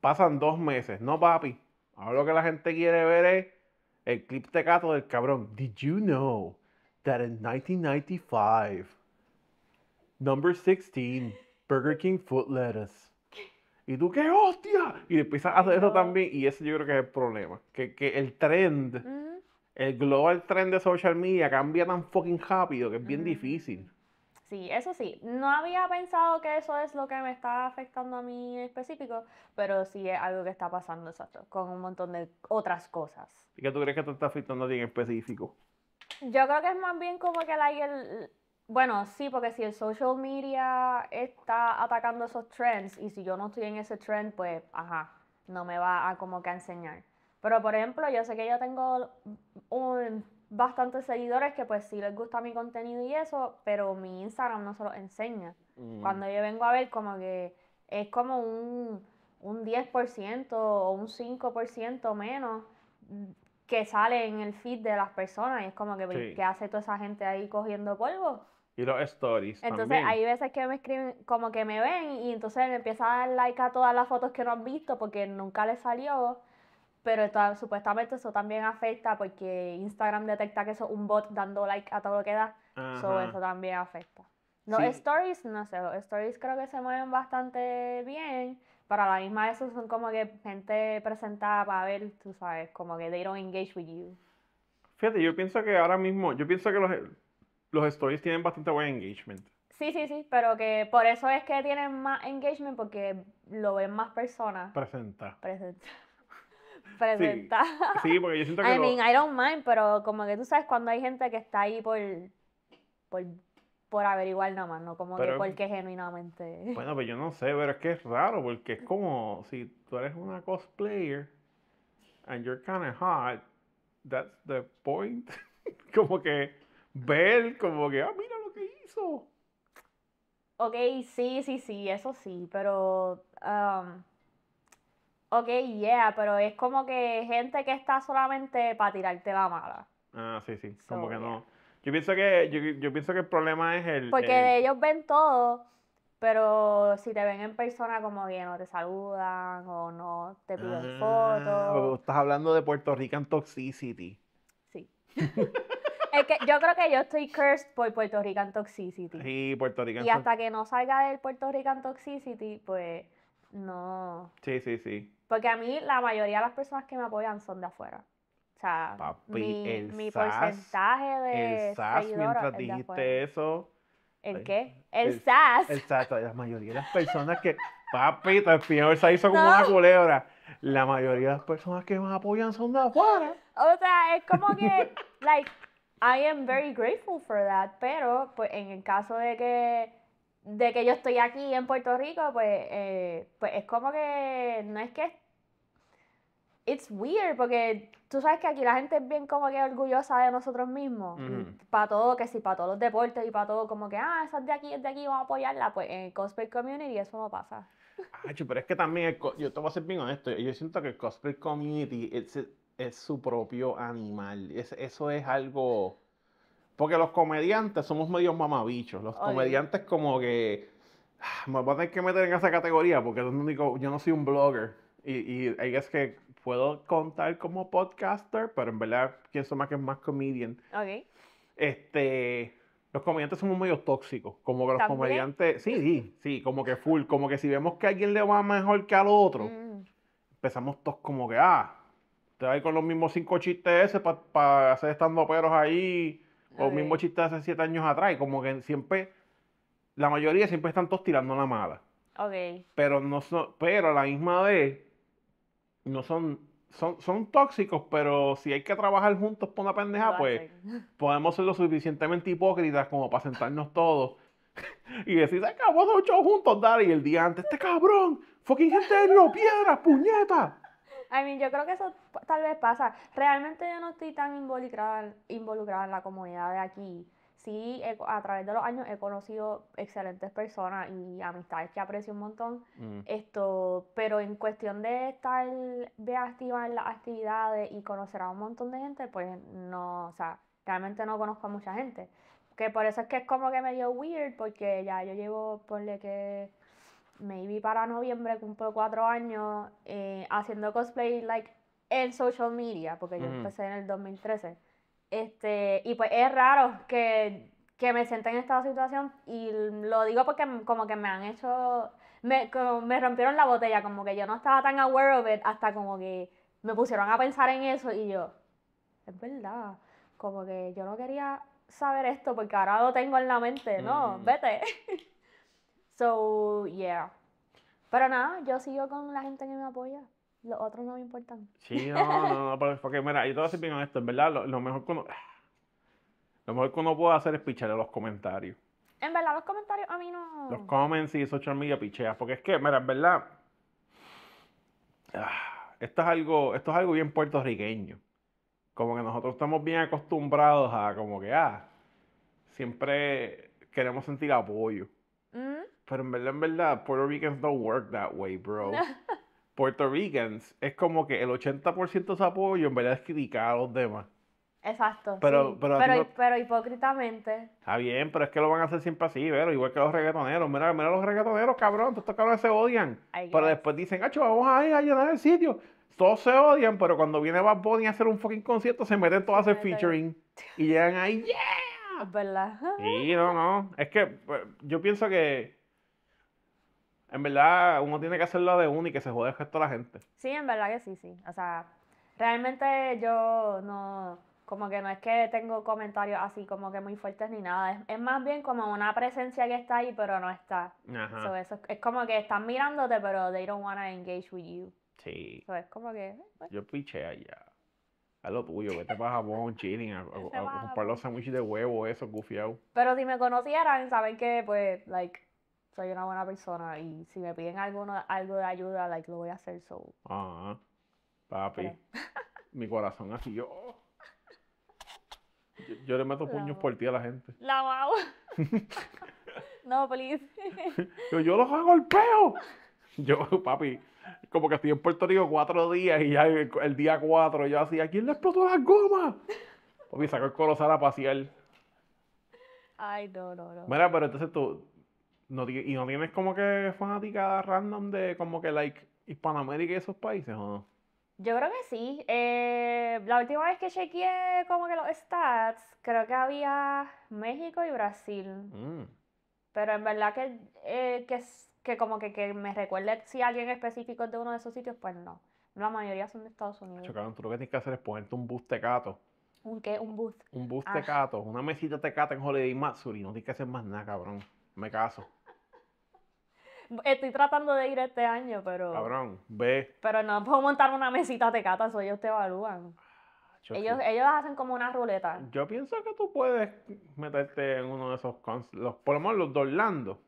Pasan dos meses, no papi. Ahora lo que la gente quiere ver es el clip de gato del cabrón. Did you know that in 1995, number 16, Burger King Foot Lettuce. Y tú, ¡qué hostia! Y empiezas a hacer eso también. Y ese yo creo que es el problema. Que, el trend, el global trend de social media cambia tan fucking rápido que es bien difícil. Sí, eso sí, no había pensado que eso es lo que me está afectando a mí en específico, pero sí es algo que está pasando, con un montón de otras cosas. ¿Y qué tú crees que te está afectando a ti en específico? Yo creo que es más bien como que la, el, bueno, sí, porque si el social media está atacando esos trends y si yo no estoy en ese trend, pues, ajá, no me va a como que enseñar. Pero por ejemplo, yo sé que yo tengo un, bastantes seguidores que pues sí les gusta mi contenido y eso, pero mi Instagram no se lo enseña. Mm. Cuando yo vengo a ver como que es como un, un 10% o un 5% menos que sale en el feed de las personas y es como que, pues, hace toda esa gente ahí cogiendo polvo. Y los stories. Entonces hay veces que me escriben como que me ven y entonces me empieza a dar like a todas las fotos que no han visto porque nunca les salió. Pero supuestamente eso también afecta porque Instagram detecta que eso es un bot dando like a todo lo que da. eso también afecta. Los stories, no sé, los stories creo que se mueven bastante bien. Para la misma, eso son como que gente presentada para ver, tú sabes, como que they don't engage with you. Fíjate, yo pienso que ahora mismo, yo pienso que los, los stories tienen bastante buen engagement. Sí, sí, sí, pero que por eso es que tienen más engagement porque lo ven más personas. Presenta. Presenta. Sí, porque yo siento que. I mean, I don't mind, pero como que tú sabes cuando hay gente que está ahí por. por por averiguar nada más, ¿no? Como que porque genuinamente. Bueno, pues yo no sé, pero es que es raro, porque es como si tú eres una cosplayer and you're kind of hot, that's the point. como que ver, como que, ah, mira lo que hizo. Ok, sí, sí, sí, eso sí, pero. Um, Ok, yeah, pero es como que gente que está solamente para tirarte la mala. Ah, sí, sí, como que no. Yo pienso que, yo, pienso que el problema es el... Porque ellos ven todo, pero si te ven en persona como bien o te saludan o no te piden ah. fotos. Estás hablando de Puerto Rican Toxicity. Sí. es que yo creo que yo estoy cursed por Puerto Rican Toxicity. Sí, Puerto Rican Y hasta que no salga del Puerto Rican Toxicity, pues no. Sí, sí, sí. Porque a mí la mayoría de las personas que me apoyan son de afuera. O sea, mi, mi porcentaje de. El SAS, mientras dijiste eso. ¿El qué? El, SAS. El SAS, la mayoría de las personas que. Papi, te final se hizo como una culebra. La mayoría de las personas que me apoyan son de afuera. O sea, es como que. like, I am very grateful for that. Pero, pues, en el caso de que de que yo estoy aquí en Puerto Rico, pues, eh, pues es como que no es que it's weird porque tú sabes que aquí la gente es bien como que orgullosa de nosotros mismos. Para todo, que sí, para todos los deportes y para todo, como que, ah, esa es de aquí, es de aquí, vamos a apoyarla. Pues en el cosplay community eso no pasa. pero es que también, yo te voy a ser bien honesto, yo siento que el cosplay community es, es su propio animal. Es, eso es algo... Porque los comediantes somos medios mamabichos. Los comediantes como que... Ah, me voy a tener que meter en esa categoría porque yo no soy un blogger. Y, y es que puedo contar como podcaster, pero en verdad pienso más que más comedian. Ok. Este, los comediantes somos medio tóxicos, como que los comediantes, sí, sí, sí, como que full, como que si vemos que a alguien le va mejor que al otro, mm. empezamos todos como que, ah, te vas con los mismos cinco chistes ese para hacer estando peros ahí, o mismos chistes hace siete años atrás, y como que siempre, la mayoría siempre están todos tirando la mala. Ok. Pero, no, pero la misma vez no son, son, son tóxicos, pero si hay que trabajar juntos por una pendeja, pues podemos ser lo suficientemente hipócritas como para sentarnos todos y decir, se acabó de juntos, dale, y el día antes, este cabrón, fucking gente de no piedras, puñeta. I mean, yo creo que eso tal vez pasa. Realmente yo no estoy tan involucrada, involucrada en la comunidad de aquí sí, he, a través de los años he conocido excelentes personas y amistades que aprecio un montón. Mm. Esto, pero en cuestión de estar de activa en las actividades y conocer a un montón de gente, pues no, o sea, realmente no conozco a mucha gente. Que por eso es que es como que medio weird, porque ya yo llevo, ponle que maybe para noviembre cumplo cuatro años eh, haciendo cosplay like en social media, porque yo empecé en el 2013. Este, y pues es raro que, me sienta en esta situación y lo digo porque como que me han hecho, me, rompieron la botella, como que yo no estaba tan aware of it hasta como que me pusieron a pensar en eso y yo, es verdad, como que yo no quería saber esto porque ahora lo tengo en la mente, no, mm. vete. so, yeah. Pero nada, yo sigo con la gente que me apoya. Los otros no me importan. Sí, no, no, no, porque mira, yo te voy a decir bien en verdad, lo, mejor que uno, lo mejor que uno puede hacer es picharle los comentarios. En verdad, los comentarios a mí no. Los comments y social media picheas, porque es que, mira, en verdad, ah, esto es algo, esto es algo bien puertorriqueño. Como que nosotros estamos bien acostumbrados a como que, ah, siempre queremos sentir apoyo. Mm. Pero en verdad, en verdad, Puerto Ricans don't work that way, bro. Puerto Ricans es como que el 80% de su apoyo en verdad es criticar a los demás. Exacto. Pero, pero, pero, hipócritamente. Está bien, pero es que lo van a hacer siempre así, pero igual que los reggaetoneros. Mira, mira los reggaetoneros, cabrón, todos estos cabrones se odian. pero después dicen, acho, vamos a ir a llenar el sitio. Todos se odian, pero cuando viene Bad Bunny a hacer un fucking concierto, se meten todos a hacer featuring. Y llegan ahí, ¡yeah! ¿Verdad? no, no. Es que pues, yo pienso que en verdad uno tiene que hacerlo de uno y que se jode el la gente. Sí, en verdad que sí, sí. O sea, realmente yo no, como que no es que tengo comentarios así como que muy fuertes ni nada. Es, más bien como una presencia que está ahí, pero no está. Ajá. eso es, como que están mirándote, pero they don't wanna engage with you. Sí. es como que... Eh, pues. Yo piché allá. Es lo tuyo, vete para Japón, chilling, a, a comprar los sándwiches de huevo, eso, gufiado. Pero si me conocieran, saben que, pues, like soy una buena persona y si me piden alguna, algo de ayuda, like, lo voy a hacer. So. Ah, papi. Mi corazón así, oh. yo... yo. le meto puños por ti a la gente. La wow. no, please. yo, yo los golpeo. Yo, papi, como que estoy en Puerto Rico cuatro días y ya el, día cuatro yo así, ¿a quién le explotó las gomas? Papi, sacó el colosal a pasear. Ay, no, no, no. Mira, pero entonces tú, ¿Y no tienes como que fanática random de como que like Hispanoamérica y esos países o no? Yo creo que sí. Eh, la última vez que chequeé como que los stats, creo que había México y Brasil. Mm. Pero en verdad que, eh, que, que, como que, me recuerde si alguien específico es de uno de esos sitios, pues no. La mayoría son de Estados Unidos. Chocaron, tú lo que tienes que hacer es ponerte un bus tecato. ¿Un qué? ¿Un bus? Un bus ah. tecato. Una mesita tecata en Holiday Matsuri. No tienes que hacer más nada, cabrón. Me caso. Estoy tratando de ir este año, pero. Cabrón, ve. Pero no puedo montar una mesita de eso ellos te evalúan. ellos, ellos hacen como una ruleta. Yo pienso que tú puedes meterte en uno de esos los, por lo menos los de Orlando.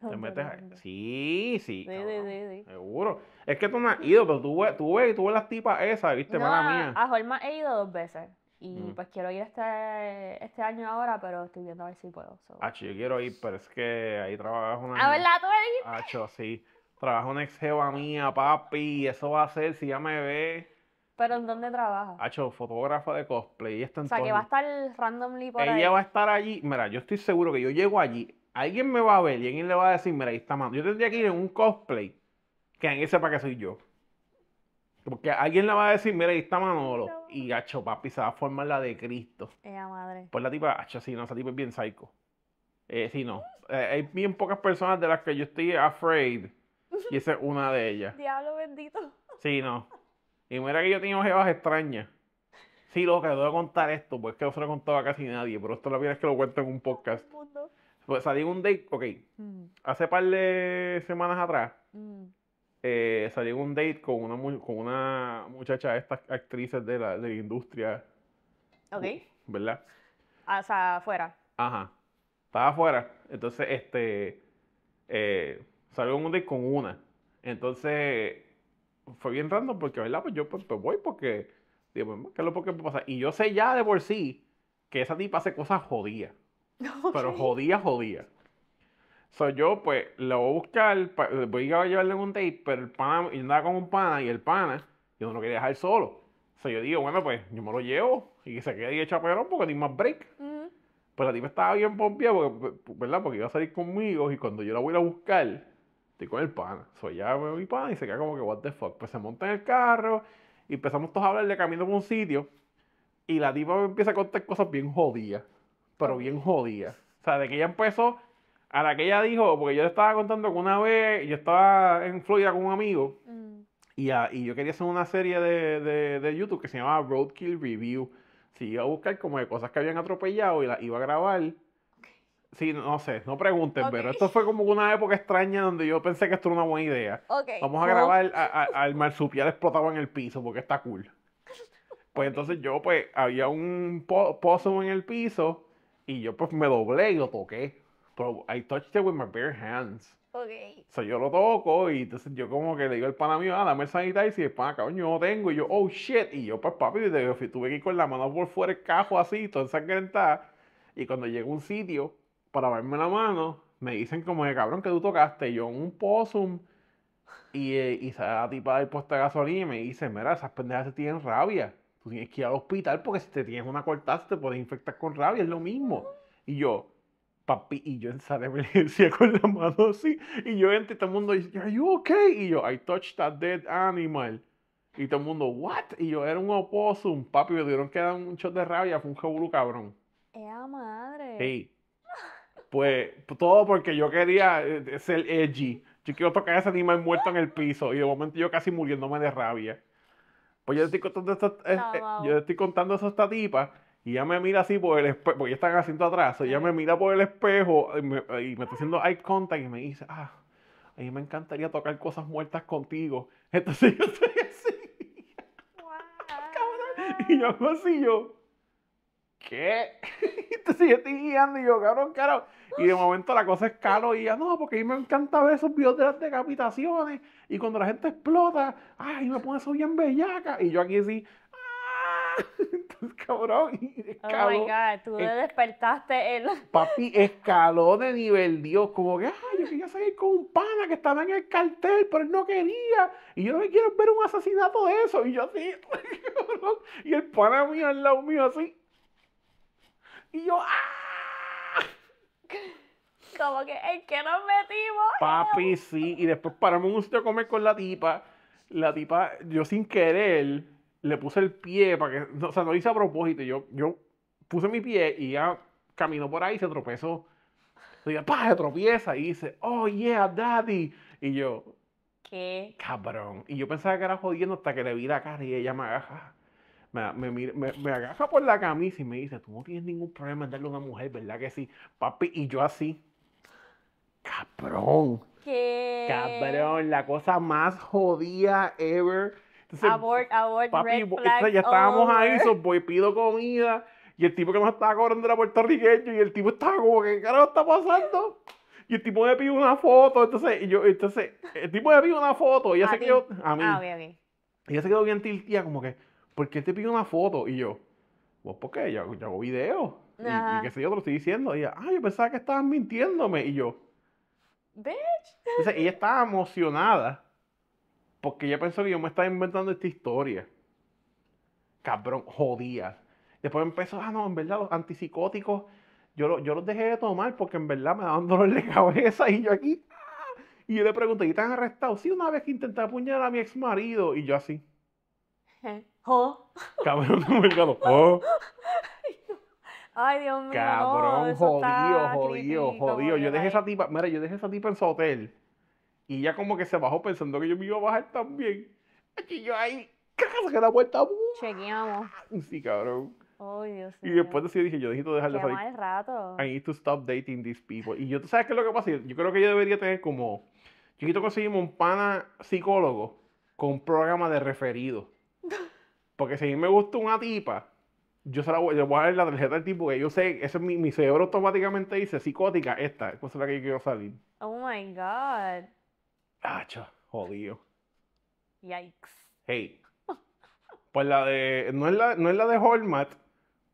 te metes ahí. Sí, sí. Sí, sí, sí, Seguro. Es que tú no has ido, pero tú ves, tú ves, tú las tipas esas, viste, no, mala mía. A Jorma he ido dos veces. Y mm. pues quiero ir este, este año ahora, pero estoy viendo a ver si puedo. Ah Acho, yo quiero ir, pero es que ahí trabajas una. A ah, verdad, tú me dijiste. Acho, sí. Trabajo una ex jeva mía, papi. Eso va a ser si ya me ve. ¿Pero en dónde trabaja? Hacho, fotógrafa de cosplay. está en o sea, que va a estar randomly por ahí. Ella va a estar allí. Mira, yo estoy seguro que yo llego allí. Alguien me va a ver y alguien le va a decir, mira, ahí está mando Yo tendría que ir en un cosplay que alguien sepa que soy yo. Porque alguien la va a decir, mira, ahí está Manolo. Y gacho, papi, se va a formar la de Cristo. Ella madre. Pues la tipa, hacho, sí, no, esa tipa es bien psycho. Eh, sí, no. Eh, hay bien pocas personas de las que yo estoy afraid. Y esa es una de ellas. Diablo bendito. Sí, no. Y mira que yo tenía jevas extrañas. Sí, loca, te voy a contar esto, pues que no se lo he contado a casi nadie, pero esto la primera que lo cuento en un podcast. Pues salí un date, ok. Mm. Hace par de semanas atrás. Mm eh, salí en un date con una, con una muchacha de estas actrices de la, industria. Ok. ¿Verdad? ¿Hasta ah, afuera. Ajá. Estaba afuera. Entonces, este. Eh, salí en un date con una. Entonces, fue bien random porque, ¿verdad? Pues yo pues, pues voy porque. Digo, ¿qué es lo que pasa? Y yo sé ya de por sí que esa tipa hace cosas jodidas. Pero jodía, jodía. So, yo, pues, lo voy a buscar, eh, voy a llevarle un date, pero el pana, y andaba con un pana y el pana, yo no lo quería dejar solo. sea yo digo, bueno, pues, yo me lo llevo y se queda ahí hecho perón porque tiene más break. Pues Pero la tipa estaba bien pompada porque, ¿verdad? Porque iba a salir conmigo y cuando yo la voy a buscar, estoy con el pana. Soy ya veo mi pana y se queda como que, what the fuck. Pues se monta en el carro y empezamos todos a hablar de camino por un sitio y la tipa me empieza a contar cosas bien jodidas, pero bien jodidas. O sea, de que ella empezó a la que ella dijo, porque yo le estaba contando que una vez yo estaba en Florida con un amigo mm. y, yo quería hacer una serie de, YouTube que se llamaba Roadkill Review. Sí, iba a buscar como de cosas que habían atropellado y las iba a grabar. Sí, no sé, no pregunten, pero esto fue como una época extraña donde yo pensé que esto era una buena idea. Vamos a grabar al marsupial explotado en el piso porque está cool. Pues entonces yo, pues, había un pozo en el piso y yo, pues, me doblé y lo toqué. Pero I touched it with my bare hands. Okay. So yo lo toco y entonces yo como que le digo al pana mío, ah, dame el sanitizer y el pana, cabrón, yo no tengo. Y yo, oh shit. Y yo, pues papi, tuve que ir con la mano por fuera el cajo así, todo ensangrentado. Y cuando llego a un sitio para verme la mano, me dicen como de cabrón que tú tocaste. yo un posum. Eh, y, esa y sale la tipa del puesto de gasolina y me dice, mira, esas pendejas te tienen rabia. Tú tienes que ir al hospital porque si te tienes una cortada te puedes infectar con rabia, es lo mismo. Y yo, papi, y yo en entré emergencia con la mano así, y yo entro todo el mundo dice, ¿Are you okay? Y yo, I touched a dead animal. Y todo el mundo, ¿what? Y yo, era un opossum, papi, me dieron que era un shot de rabia, fue un cabrón. ¡Ea madre! Sí. Pues, pues, todo porque yo quería eh, eh, ser edgy. Yo quiero tocar a ese animal muerto en el piso, y de momento yo casi muriéndome de rabia. Pues yo eh, estoy contando eso yo estoy contando a esta tipa y ya me mira así por el espejo, porque están haciendo atrás, ya me mira por el espejo y me, y me está haciendo eye contact y me dice, ah, a mí me encantaría tocar cosas muertas contigo. Entonces yo estoy así. Y yo hago así, yo, ¿qué? Entonces yo estoy guiando y yo, cabrón, cabrón. Y de momento la cosa es calo y ya no, porque a mí me encanta ver esos videos de las decapitaciones. Y cuando la gente explota, ay, me pone eso bien bellaca. Y yo aquí así, entonces, cabrón. oh my God, tú te eh, despertaste el Papi, escaló de nivel Dios. Como que, ay, yo quería salir con un pana que estaba en el cartel, pero él no quería. Y yo no me quiero ver un asesinato de eso. Y yo así, Y el pana mío al lado mío así. Y yo, ¡ah! Como que, ¿en qué nos metimos? Papi, sí. Y después paramos un sitio a comer con la tipa. La tipa, yo sin querer le puse el pie para que. o sea, no hice a propósito. Yo, yo puse mi pie y ya caminó por ahí y se tropezó. Y ella, pa, se tropieza y dice, oh yeah, daddy. Y yo, ¿qué? Cabrón. Y yo pensaba que era jodiendo hasta que le vi la cara y ella me agaja. Me, me, me, agaja por la camisa y me dice, tú no tienes ningún problema en darle a una mujer, ¿verdad que sí? Papi, y yo así, cabrón. ¿Qué? Cabrón, la cosa más jodida ever papi, ya estábamos ahí, so, pido comida. Y el tipo que nos estaba cobrando era puertorriqueño. Y el tipo estaba como, ¿qué carajo está pasando? Y el tipo me pide una foto. Entonces, y yo, entonces, el tipo me pide una foto. Y ella se quedó. A mí. Ah, se quedó bien tiltía, como que, ¿por qué te pide una foto? Y yo, pues qué? yo, hago videos. Y, que sé yo, lo estoy diciendo. Y ella, ah, yo pensaba que estabas mintiéndome. Y yo, bitch. Entonces, ella estaba emocionada porque ella pensó que yo me estaba inventando esta historia. Cabrón, jodías. Después empezó, ah, no, en verdad, los antipsicóticos, yo, yo los dejé de tomar porque en verdad me daban dolor de cabeza y yo aquí. Y yo le pregunté, ¿y te han arrestado? Sí, una vez que intenté apuñalar a mi ex marido y yo así. ¿Jo? Oh. Cabrón de mercado. Oh. Ay, Dios mío. Cabrón, no, jodido, jodido, jodido. Yo dejé esa tipa, mira, yo dejé esa tipa en su hotel y ya como que se bajó pensando que yo me iba a bajar también. Y yo ahí, que la puerta. Chequeamos. Sí, cabrón. Oh, Dios y después de dije, yo necesito dejar de salir. Mal rato. I need to stop dating these people. Y yo, ¿tú sabes qué es lo que pasa? Yo creo que yo debería tener como... Chiquito conseguimos un pana psicólogo con un programa de referido. Porque si a mí me gusta una tipa, yo se la voy, yo voy a dar la tarjeta al tipo que yo sé, ese es mi, mi cerebro automáticamente dice, psicótica, esta, es la que yo quiero salir. Oh my God. Hacha, jodido. Yikes. Hey. Pues la de. No es la, no es la de Holmat,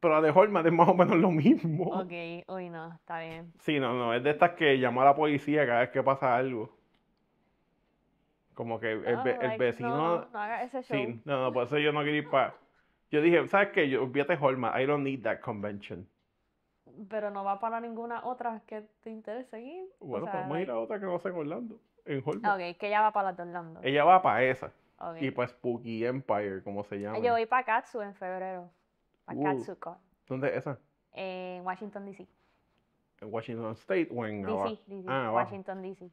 pero la de Holma es más o menos lo mismo. Ok, uy, no, está bien. Sí, no, no, es de estas que llama a la policía cada vez que pasa algo. Como que el, vecino. No, no haga ese show. Sí, no, no, por eso yo no quería ir para. Yo dije, ¿sabes qué? Olvídate de Holma. I don't need that convention. Pero no va para ninguna otra que te interese ir. Bueno, o sea, podemos ir a otra que no sea en en Ok, que ella va para la dos Ella va para esa. Okay. Y para Spooky Empire, como se llama. Yo voy para Katsu en febrero. Para uh, ¿Dónde es esa? En Washington, D.C. ¿En Washington State o en DC, Ah, Washington, D.C.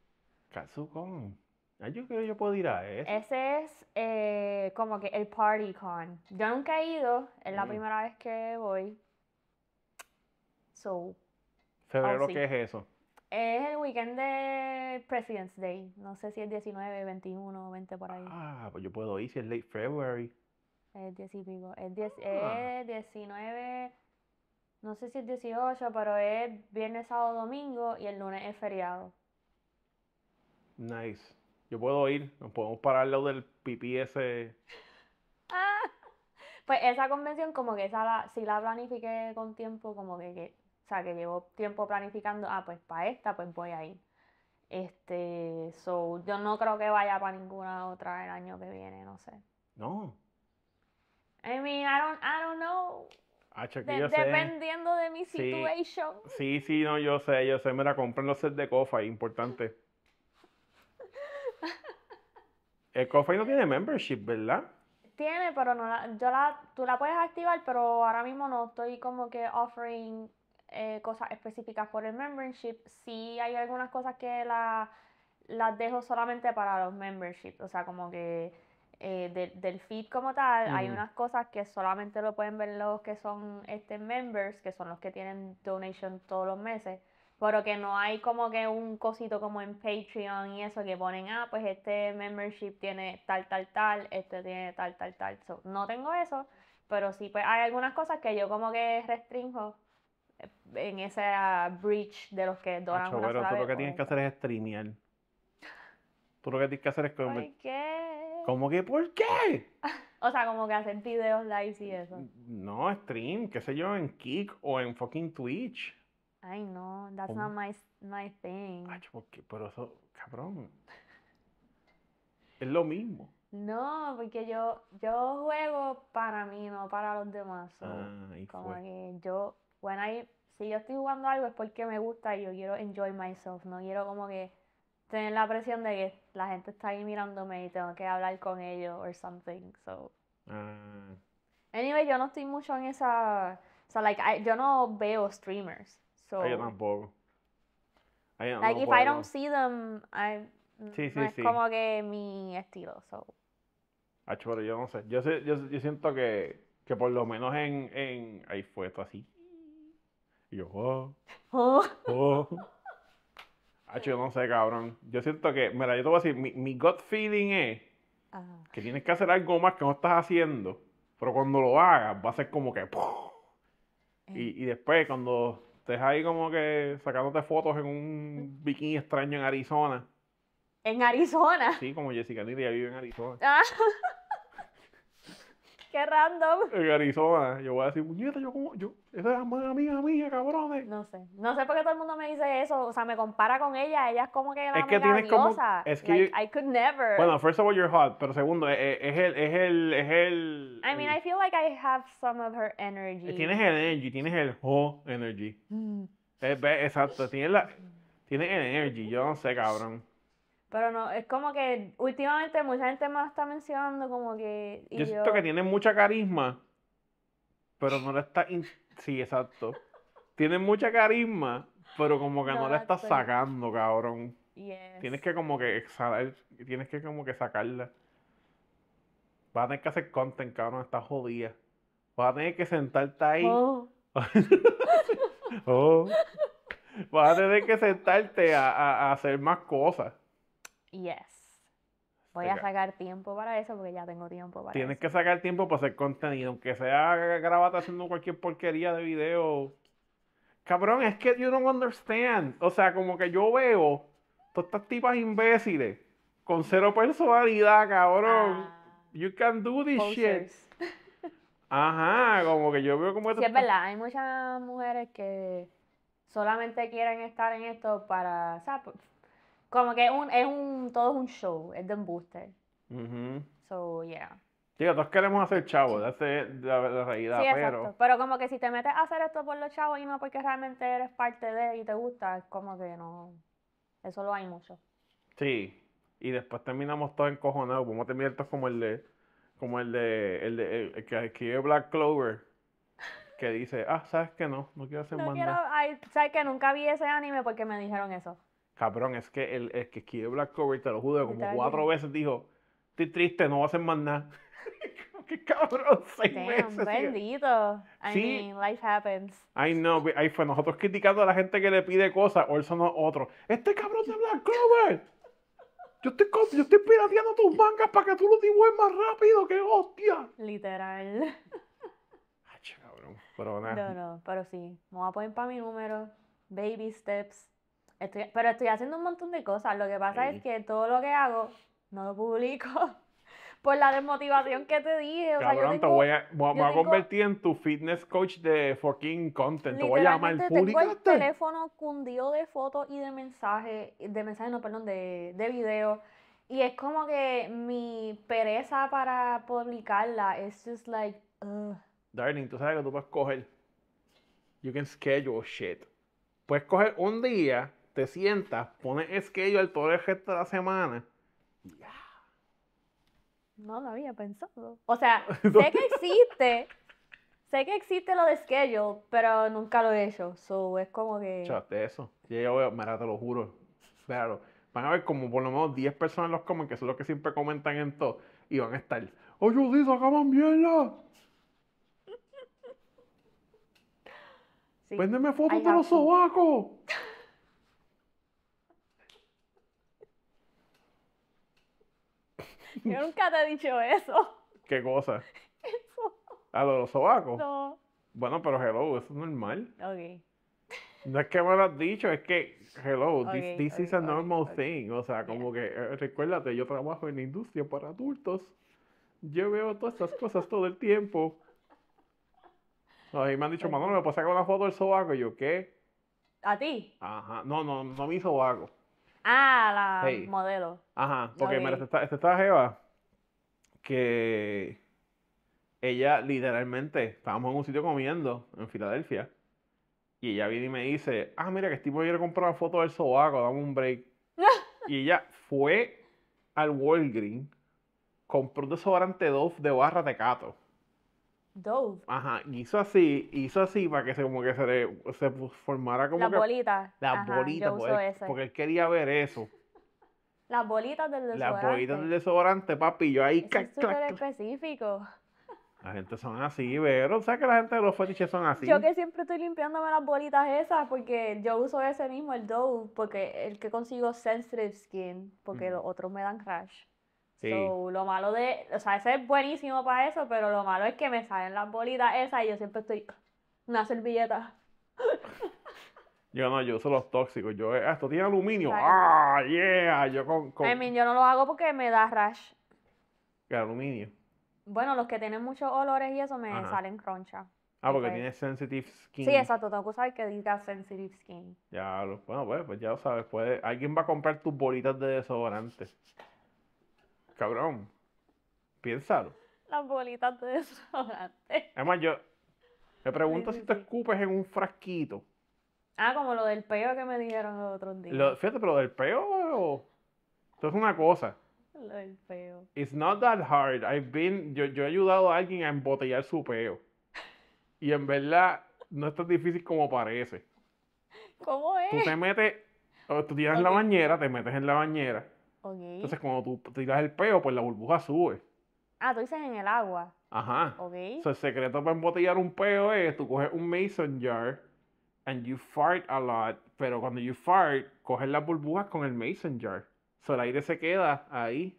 ¿Katsu Con? Ah, yo creo que yo puedo ir a ese. Ese es eh, como que el party con. Yo nunca he ido, es la mm. primera vez que voy. So. ¿Febrero qué es eso? Es el weekend de President's Day. No sé si es 19, 21 20 por ahí. Ah, pues yo puedo ir si es late February. Es 10 Es, 19, ah. no sé si es 18, pero es viernes, sábado, domingo y el lunes es feriado. Nice. Yo puedo ir. Nos podemos parar lo del PPS. Ah. pues esa convención como que esa la, si la planifique con tiempo, como que o sea, que llevo tiempo planificando, ah, pues para esta, pues voy a ir. Este, so, yo no creo que vaya para ninguna otra el año que viene, no sé. No. I mean, I don't, I don't know. dependiendo de mi situation. Sí. sí, no, yo sé, yo sé. Me compré en los sets de Coffee, importante. El Coffee no tiene membership, ¿verdad? Tiene, pero no la, yo la, tú la puedes activar, pero ahora mismo no estoy como que offering eh, cosas específicas por el membership. Sí hay algunas cosas que la, las dejo solamente para los memberships, o sea, como que eh, del feed como tal, hay unas cosas que solamente lo pueden ver los que son este members, que son los que tienen donation todos los meses, pero que no hay como que un cosito como en Patreon y eso que ponen, ah, pues este membership tiene tal, tal, tal, este tiene tal, tal, tal. So, no tengo eso, pero sí, pues hay algunas cosas que yo como que restringo en esa bridge de los que donan una tú lo que tienes que hacer es streamear. Tú lo que tienes que hacer es como... ¿Por qué? ¿Cómo que por qué? o sea, como que hacer videos live y eso. No, stream, qué sé yo, en Kick o en fucking Twitch. Ay, no, that's not my, my thing. Ay, ¿por Pero eso, cabrón. es lo mismo. No, porque yo, yo juego para mí, no para los demás. ah, como que yo when I, si yo estoy jugando algo es porque me gusta y yo quiero enjoy myself, no quiero como que tener la presión de que la gente está ahí mirándome y tengo que hablar con ellos or something, so. Ah. Anyway, yo no estoy mucho en esa, o like, yo no veo streamers, so. Ah, yo tampoco. Ah, like, if I don't see them, I, es como que mi estilo, so. yo no sé. Yo, sé, siento que, que por lo menos en, en... Ahí fue esto así yo, oh. Oh. oh. yo no sé, cabrón. Yo siento que, mira, yo te voy a decir, mi, gut feeling es ah. que tienes que hacer algo más que no estás haciendo, pero cuando lo hagas va a ser como que... Eh. Y, después, cuando estés ahí como que sacándote fotos en un bikini extraño en Arizona. ¿En Arizona? Sí, como Jessica ya vive en Arizona. Ah. Qué random. En yo voy a decir, muñeca, yo como, yo, esa es la amiga mía, cabrones. No sé, no sé por qué todo el mundo me dice eso, o sea, me compara con ella, ella es como que la es que tienes como, es que I could never. Bueno, first of all, you're hot, pero segundo, es, e, es el, es el, es el. I mean, el, I feel like I have some of her energy. Tienes el energy, tienes el ho energy. Mm. Es, eh, exacto, tienes la, tienes el energy, yo no sé, cabrón. Pero no, es como que últimamente mucha gente me lo está mencionando como que... yo, siento que tiene mucha carisma, pero no la está... Sí, exacto. tiene mucha carisma, pero como que no, la está sacando, cabrón. Tienes que como que tienes que como que sacarla. Vas a tener que hacer content, cabrón, estás jodida. Vas a tener que sentarte ahí. Oh. oh. Vas a tener que sentarte a hacer más cosas. Yes. Voy este a sacar tiempo para eso porque ya tengo tiempo para Tienes que sacar tiempo para hacer contenido, aunque sea grabando haciendo cualquier porquería de video. Cabrón, es que you don't understand. O sea, como que yo veo todas estas tipas imbéciles con cero personalidad, cabrón. Ah. you can do this shit. Ajá, como que yo veo como... Sí, es verdad, hay muchas mujeres que solamente quieren estar en esto para... O como que es un, es un, todo es un show, es de un booster. huh So, yeah. Tía, todos queremos hacer chavos, esa es la, realidad, sí, pero... Exacto. Pero como que si te metes a hacer esto por los chavos y no porque realmente eres parte de y te gusta, es como que no... Eso lo hay mucho. Sí. Y después terminamos todos encojonados. como te terminar como el de... Como el de... El, de, el, el que escribe Black Clover. Que dice, ah, ¿sabes que No, no quiero hacer no quiero, Ay, ¿Sabes que Nunca vi ese anime porque me dijeron eso. Cabrón, es que el, el que escribió Black Cover, te lo juro, como cuatro veces dijo, estoy triste, no va a hacer más nada. ¡Qué cabrón! ¡Seis meses! ¡Bendito! I sí. mean, life happens. I know, ahí fue nosotros criticando a la gente que le pide cosas, o eso no otro. ¡Este cabrón de Black Cover! Yo estoy, yo pirateando tus mangas para que tú los dibujes más rápido, que hostia. Literal. Ay, cabrón. Pero No, no, pero sí. Me voy a poner para mi número. Baby steps pero estoy haciendo un montón de cosas. Lo que pasa es que todo lo que hago no lo publico por la desmotivación que te dije. O sea, te voy a, convertir en tu fitness coach de fucking content. Te voy a llamar tengo el teléfono cundido de fotos y de mensajes, de mensajes, no, perdón, de, de videos. Y es como que mi pereza para publicarla es just like, Darling, tú sabes que tú puedes coger. You can schedule shit. Puedes coger un día te sientas, pones schedule al todo el resto de la semana. No lo había pensado. O sea, sé que existe. sé que existe lo de schedule, pero nunca lo he hecho. So, es como que. Chate eso. Yo mira, te lo juro. Claro. Van a ver como por lo menos 10 personas los comen, que son los que siempre comentan en todo. Y van a estar. ¡Oye, oh, sí, sacaban mierda! Sí. ¡Véndeme fotos de los sobacos! Yo nunca te he dicho eso. ¿Qué cosa? Eso. ¿A los sobacos? No. Bueno, pero hello, eso es normal. Ok. No es que me lo has dicho, es que, hello, this, is a normal thing. O sea, como que, eh, recuérdate, yo trabajo en industria para adultos. Yo veo todas estas cosas todo el tiempo. Y me han dicho, Manolo, ¿me puedes sacar una foto del sobaco? yo, ¿qué? ¿A ti? Ajá, no, no, no mi sobaco. Ah, la modelo. Ajá, porque mira, esta, estaba Jeva que ella literalmente, estábamos en un sitio comiendo en Filadelfia y ella viene y me dice, ah, mira que este tipo quiere comprar una foto del sobaco, dame un break. y ella fue al Walgreens, compró un desodorante Dove de barra de cato Dove. Ajá, hizo así, hizo así para que se como que se, se formara como Las que, bolitas. Las bolitas, porque, él, quería ver eso. Las bolitas del desodorante. Las bolitas del desodorante, papi, yo ahí... Eso es súper específico. La gente son así, pero o sea que la gente de los fetiches son así. Yo que siempre estoy limpiándome las bolitas esas porque yo uso ese mismo, el Dove, porque el que consigo Sensitive Skin, porque los otros me dan rash lo malo de, o sea, ese es buenísimo para eso, pero lo malo es que me salen las bolitas esas y yo siempre estoy una servilleta. Yo no, yo uso los tóxicos. Yo, eh, esto tiene aluminio. ¡Ah, yeah! Yo con. no lo hago porque me da rash. ¿Qué aluminio? Bueno, los que tienen muchos olores y eso me salen croncha. Ah, porque tiene sensitive skin. Sí, exacto, tengo que usar que diga sensitive skin. Ya, bueno, pues, pues, ya lo sabes. alguien va a comprar tus bolitas de desodorante. Cabrón, piénsalo. Las bolitas de desodorante. Además, yo me pregunto si te escupes en un frasquito. Ah, como lo del peo que me dijeron el otro día fíjate, pero lo del peo. Eso es una cosa. Lo del peo. It's not that hard. I've been, yo, he ayudado a alguien a embotellar su peo. Y en verdad, no es tan difícil como parece. ¿Cómo es? Tú te metes, tú tienes la bañera, te metes en la bañera entonces, cuando tú tiras el peo, pues la burbuja sube. Ah, tú dices en el agua. Ajá. Ok. el secreto para embotellar un peo es tú coges un mason jar and you fart a lot, pero cuando you fart, coges las burbujas con el mason jar. So, el aire se queda ahí.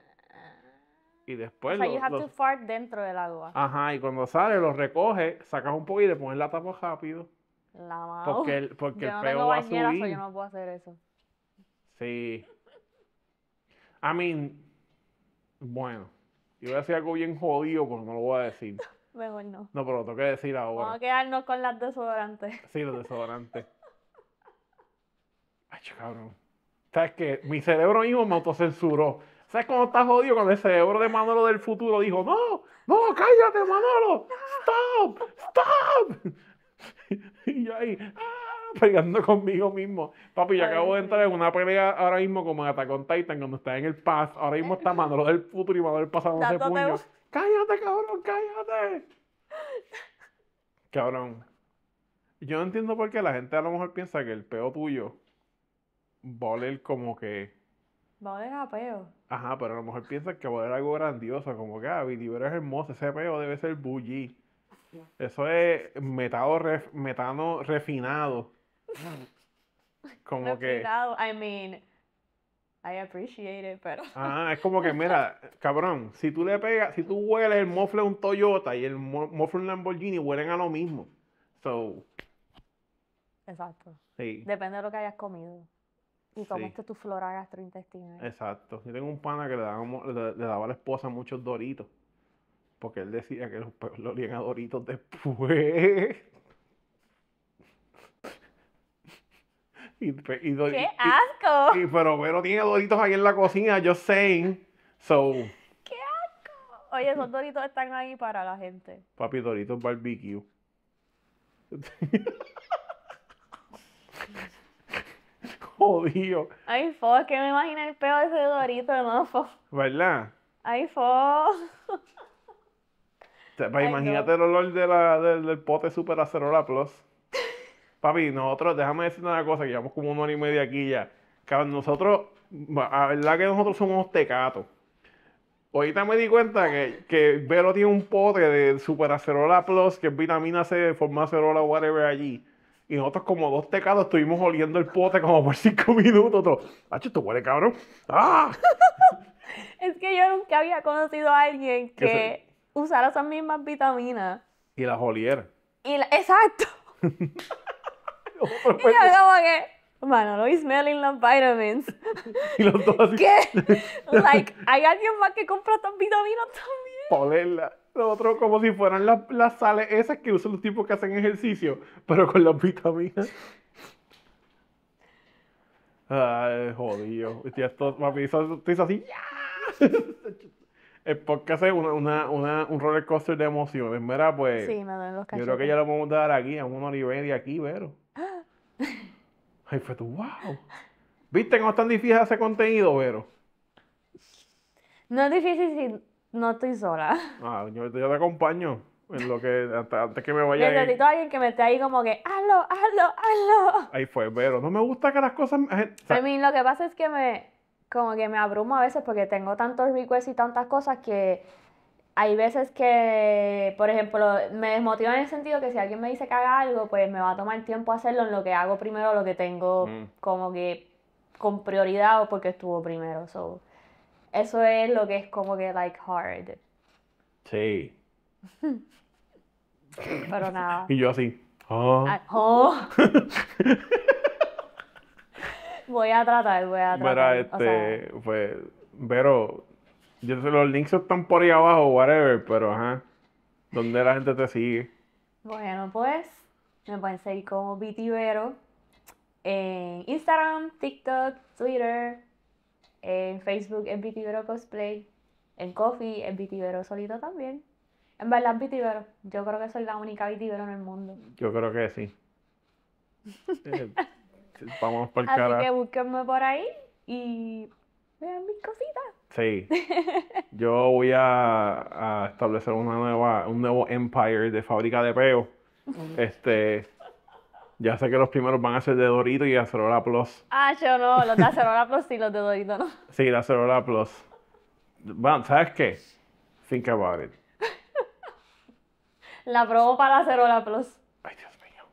Y después. O sea, lo, you have to fart dentro del agua. Ajá, y cuando sale, lo recoges, sacas un poquito y le pones la tapa rápido. La mano. Porque el, porque el peo va a subir. Yo no puedo hacer eso. Sí. I mean, bueno, yo voy a decir algo bien jodido, pero no lo voy a decir. Mejor no. No, pero lo tengo que decir ahora. Vamos a quedarnos con las desodorantes. Sí, las desodorantes. Ay, cabrón. ¿Sabes qué? Mi cerebro mismo me autocensuró. ¿Sabes cómo estás jodido? Cuando el cerebro de Manolo del futuro dijo, no, no, cállate, Manolo. Stop, stop. y yo ahí, ah". pegando conmigo mismo. Papi, yo acabo de entrar en una pelea ahora mismo como en con Titan, cuando está en el past. Ahora mismo está Manolo del futuro y Manolo del pasado no puño. ¡Cállate, cabrón! ¡Cállate! Cabrón. Yo no entiendo por qué la gente a lo mejor piensa que el peo tuyo va a oler como que... Va a oler a peo. Ajá, pero a lo mejor piensa que va a oler algo grandioso, como que, ah, Vitibero es hermoso, ese peo debe ser bully. Eso es metano refinado. como que... pero... Ah, es como que, mira, cabrón, si tú le pegas, si tú hueles el mofle a un Toyota y el mofle a un Lamborghini, huelen a lo mismo. So... Exacto. Sí. Depende de lo que hayas comido. Y cómo tu flora gastrointestinal. Exacto. Yo tengo un pana que le daba, a la esposa muchos doritos. Porque él decía que los lo olían a doritos después. Y, y, ¡Qué asco! Y, pero tiene doritos ahí en la cocina, yo saying. So. ¡Qué asco! Oye, esos doritos están ahí para la gente. Papi, doritos barbecue. Jodido. Ay, fo, es que me imagino el peor de ese dorito, hermano, fo. ¿Verdad? Ay, fo. imagínate el olor de la, del, del pote Super Acerola Plus. Papi, nosotros, déjame decirte una cosa, que llevamos como una hora y media aquí ya. Claro, nosotros, la verdad que nosotros somos tecatos. Ahorita me di cuenta que, que tiene un pote de superacerola plus, que es vitamina C, formacerola, whatever, allí. Y nosotros como dos tecados estuvimos oliendo el pote como por cinco minutos. Todo. esto huele cabrón! ¡Ah! es que yo nunca había conocido a alguien que usara esas mismas vitaminas. Y las oliera. Y ¡Exacto! y yo como que... Manolo is smelling los vitamins. y los dos ¿Qué? Like, ¿hay alguien más que compra estas vitaminas también? Ponerla. Los otros como si fueran las, sales esas que usan los tipos que hacen ejercicio, pero con las vitaminas. Ay, jodido. Y esto, papi, eso, así. ¡Yeah! El podcast es una, una, una, un roller coaster de emociones. Mira, pues. Sí, me duelen los cachetes. Yo creo que ya lo podemos dar aquí, a una hora y aquí, pero. Ahí fue tú, wow. ¿Viste cómo es tan difícil hacer contenido, Vero? No es difícil si no estoy sola. Ah, yo, te acompaño en lo que antes que me vaya. Necesito a alguien que me esté ahí como que, hazlo, hazlo, hazlo. Ahí fue, Vero, no me gusta que las cosas... Eh, a mí lo que pasa es que me, como que me abrumo a veces porque tengo tantos requests y tantas cosas que hay veces que, por ejemplo, me desmotiva en el sentido que si alguien me dice que haga algo, pues me va a tomar tiempo hacerlo en lo que hago primero, lo que tengo mm. como que con prioridad o porque estuvo primero. eso es lo que es como que like hard. Sí. Pero nada. Y yo así. Oh". Ah, oh". voy a tratar, voy a tratar. Mira, este, pues, pero yo sé, los links están por ahí abajo, whatever, pero ajá. ¿Dónde la gente te sigue? Bueno, pues me pueden seguir como Bitivero en Instagram, TikTok, Twitter, en Facebook en Bitivero Cosplay, en Coffee en Bitivero Solito también. En verdad Vitibero. Yo creo que soy la única Bitivero en el mundo. Yo creo que sí. Eh, vamos por cara. Así que búsquenme por ahí y vean mis cositas. Sí. Yo voy a, establecer una nueva, un nuevo empire de fábrica de peo. este. Ya sé que los primeros van a ser de Dorito y Acerola Plus. Ah, yo no, los de Acerola Plus y los de Dorito no. Sí, de Acerola Plus. Bueno, ¿sabes qué? Think about it. La probó para la Plus. Ay, Dios mío.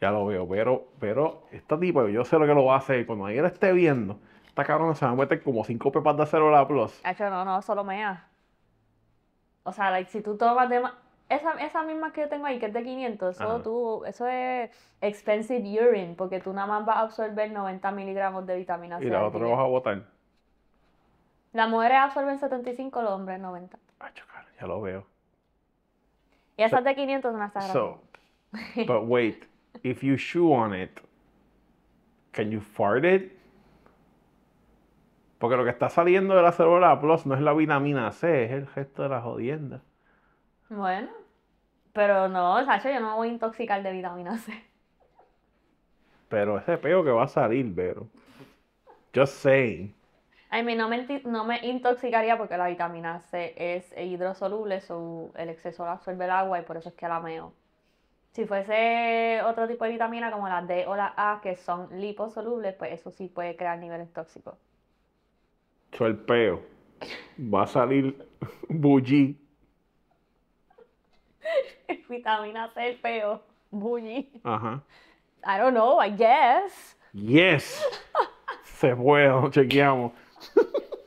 Ya lo veo, pero, pero esta tipo, yo sé lo que lo va a hacer. Cuando ayer esté viendo, esta se va a meter como 5 pepas de celular plus. Hacho, no, no, solo mea. O sea, like, si tú tomas de esa, esa misma que yo tengo ahí, que es de 500, eso, tú, eso es expensive urine, porque tú nada más vas a absorber 90 miligramos de vitamina C. Y la otra vas a botar. Las mujeres absorben 75, los hombres 90. Ah, chocar, ya lo veo. Y esas de 500 no está So, but wait, if you chew on it, can you fart it? Porque lo que está saliendo de la célula plus no es la vitamina C, es el gesto de la jodienda. Bueno, pero no, Sacho, yo no me voy a intoxicar de vitamina C. Pero ese peo que va a salir, pero... Just saying. A mí no me, no me intoxicaría porque la vitamina C es hidrosoluble, el exceso la absorbe el agua y por eso es que la meo. Si fuese otro tipo de vitamina como la D o la A, que son liposolubles, pues eso sí puede crear niveles tóxicos peo Va a salir bullí. Vitamina C, el peo. Bullí. Ajá. I don't know, I guess. Yes. Se puede, chequeamos.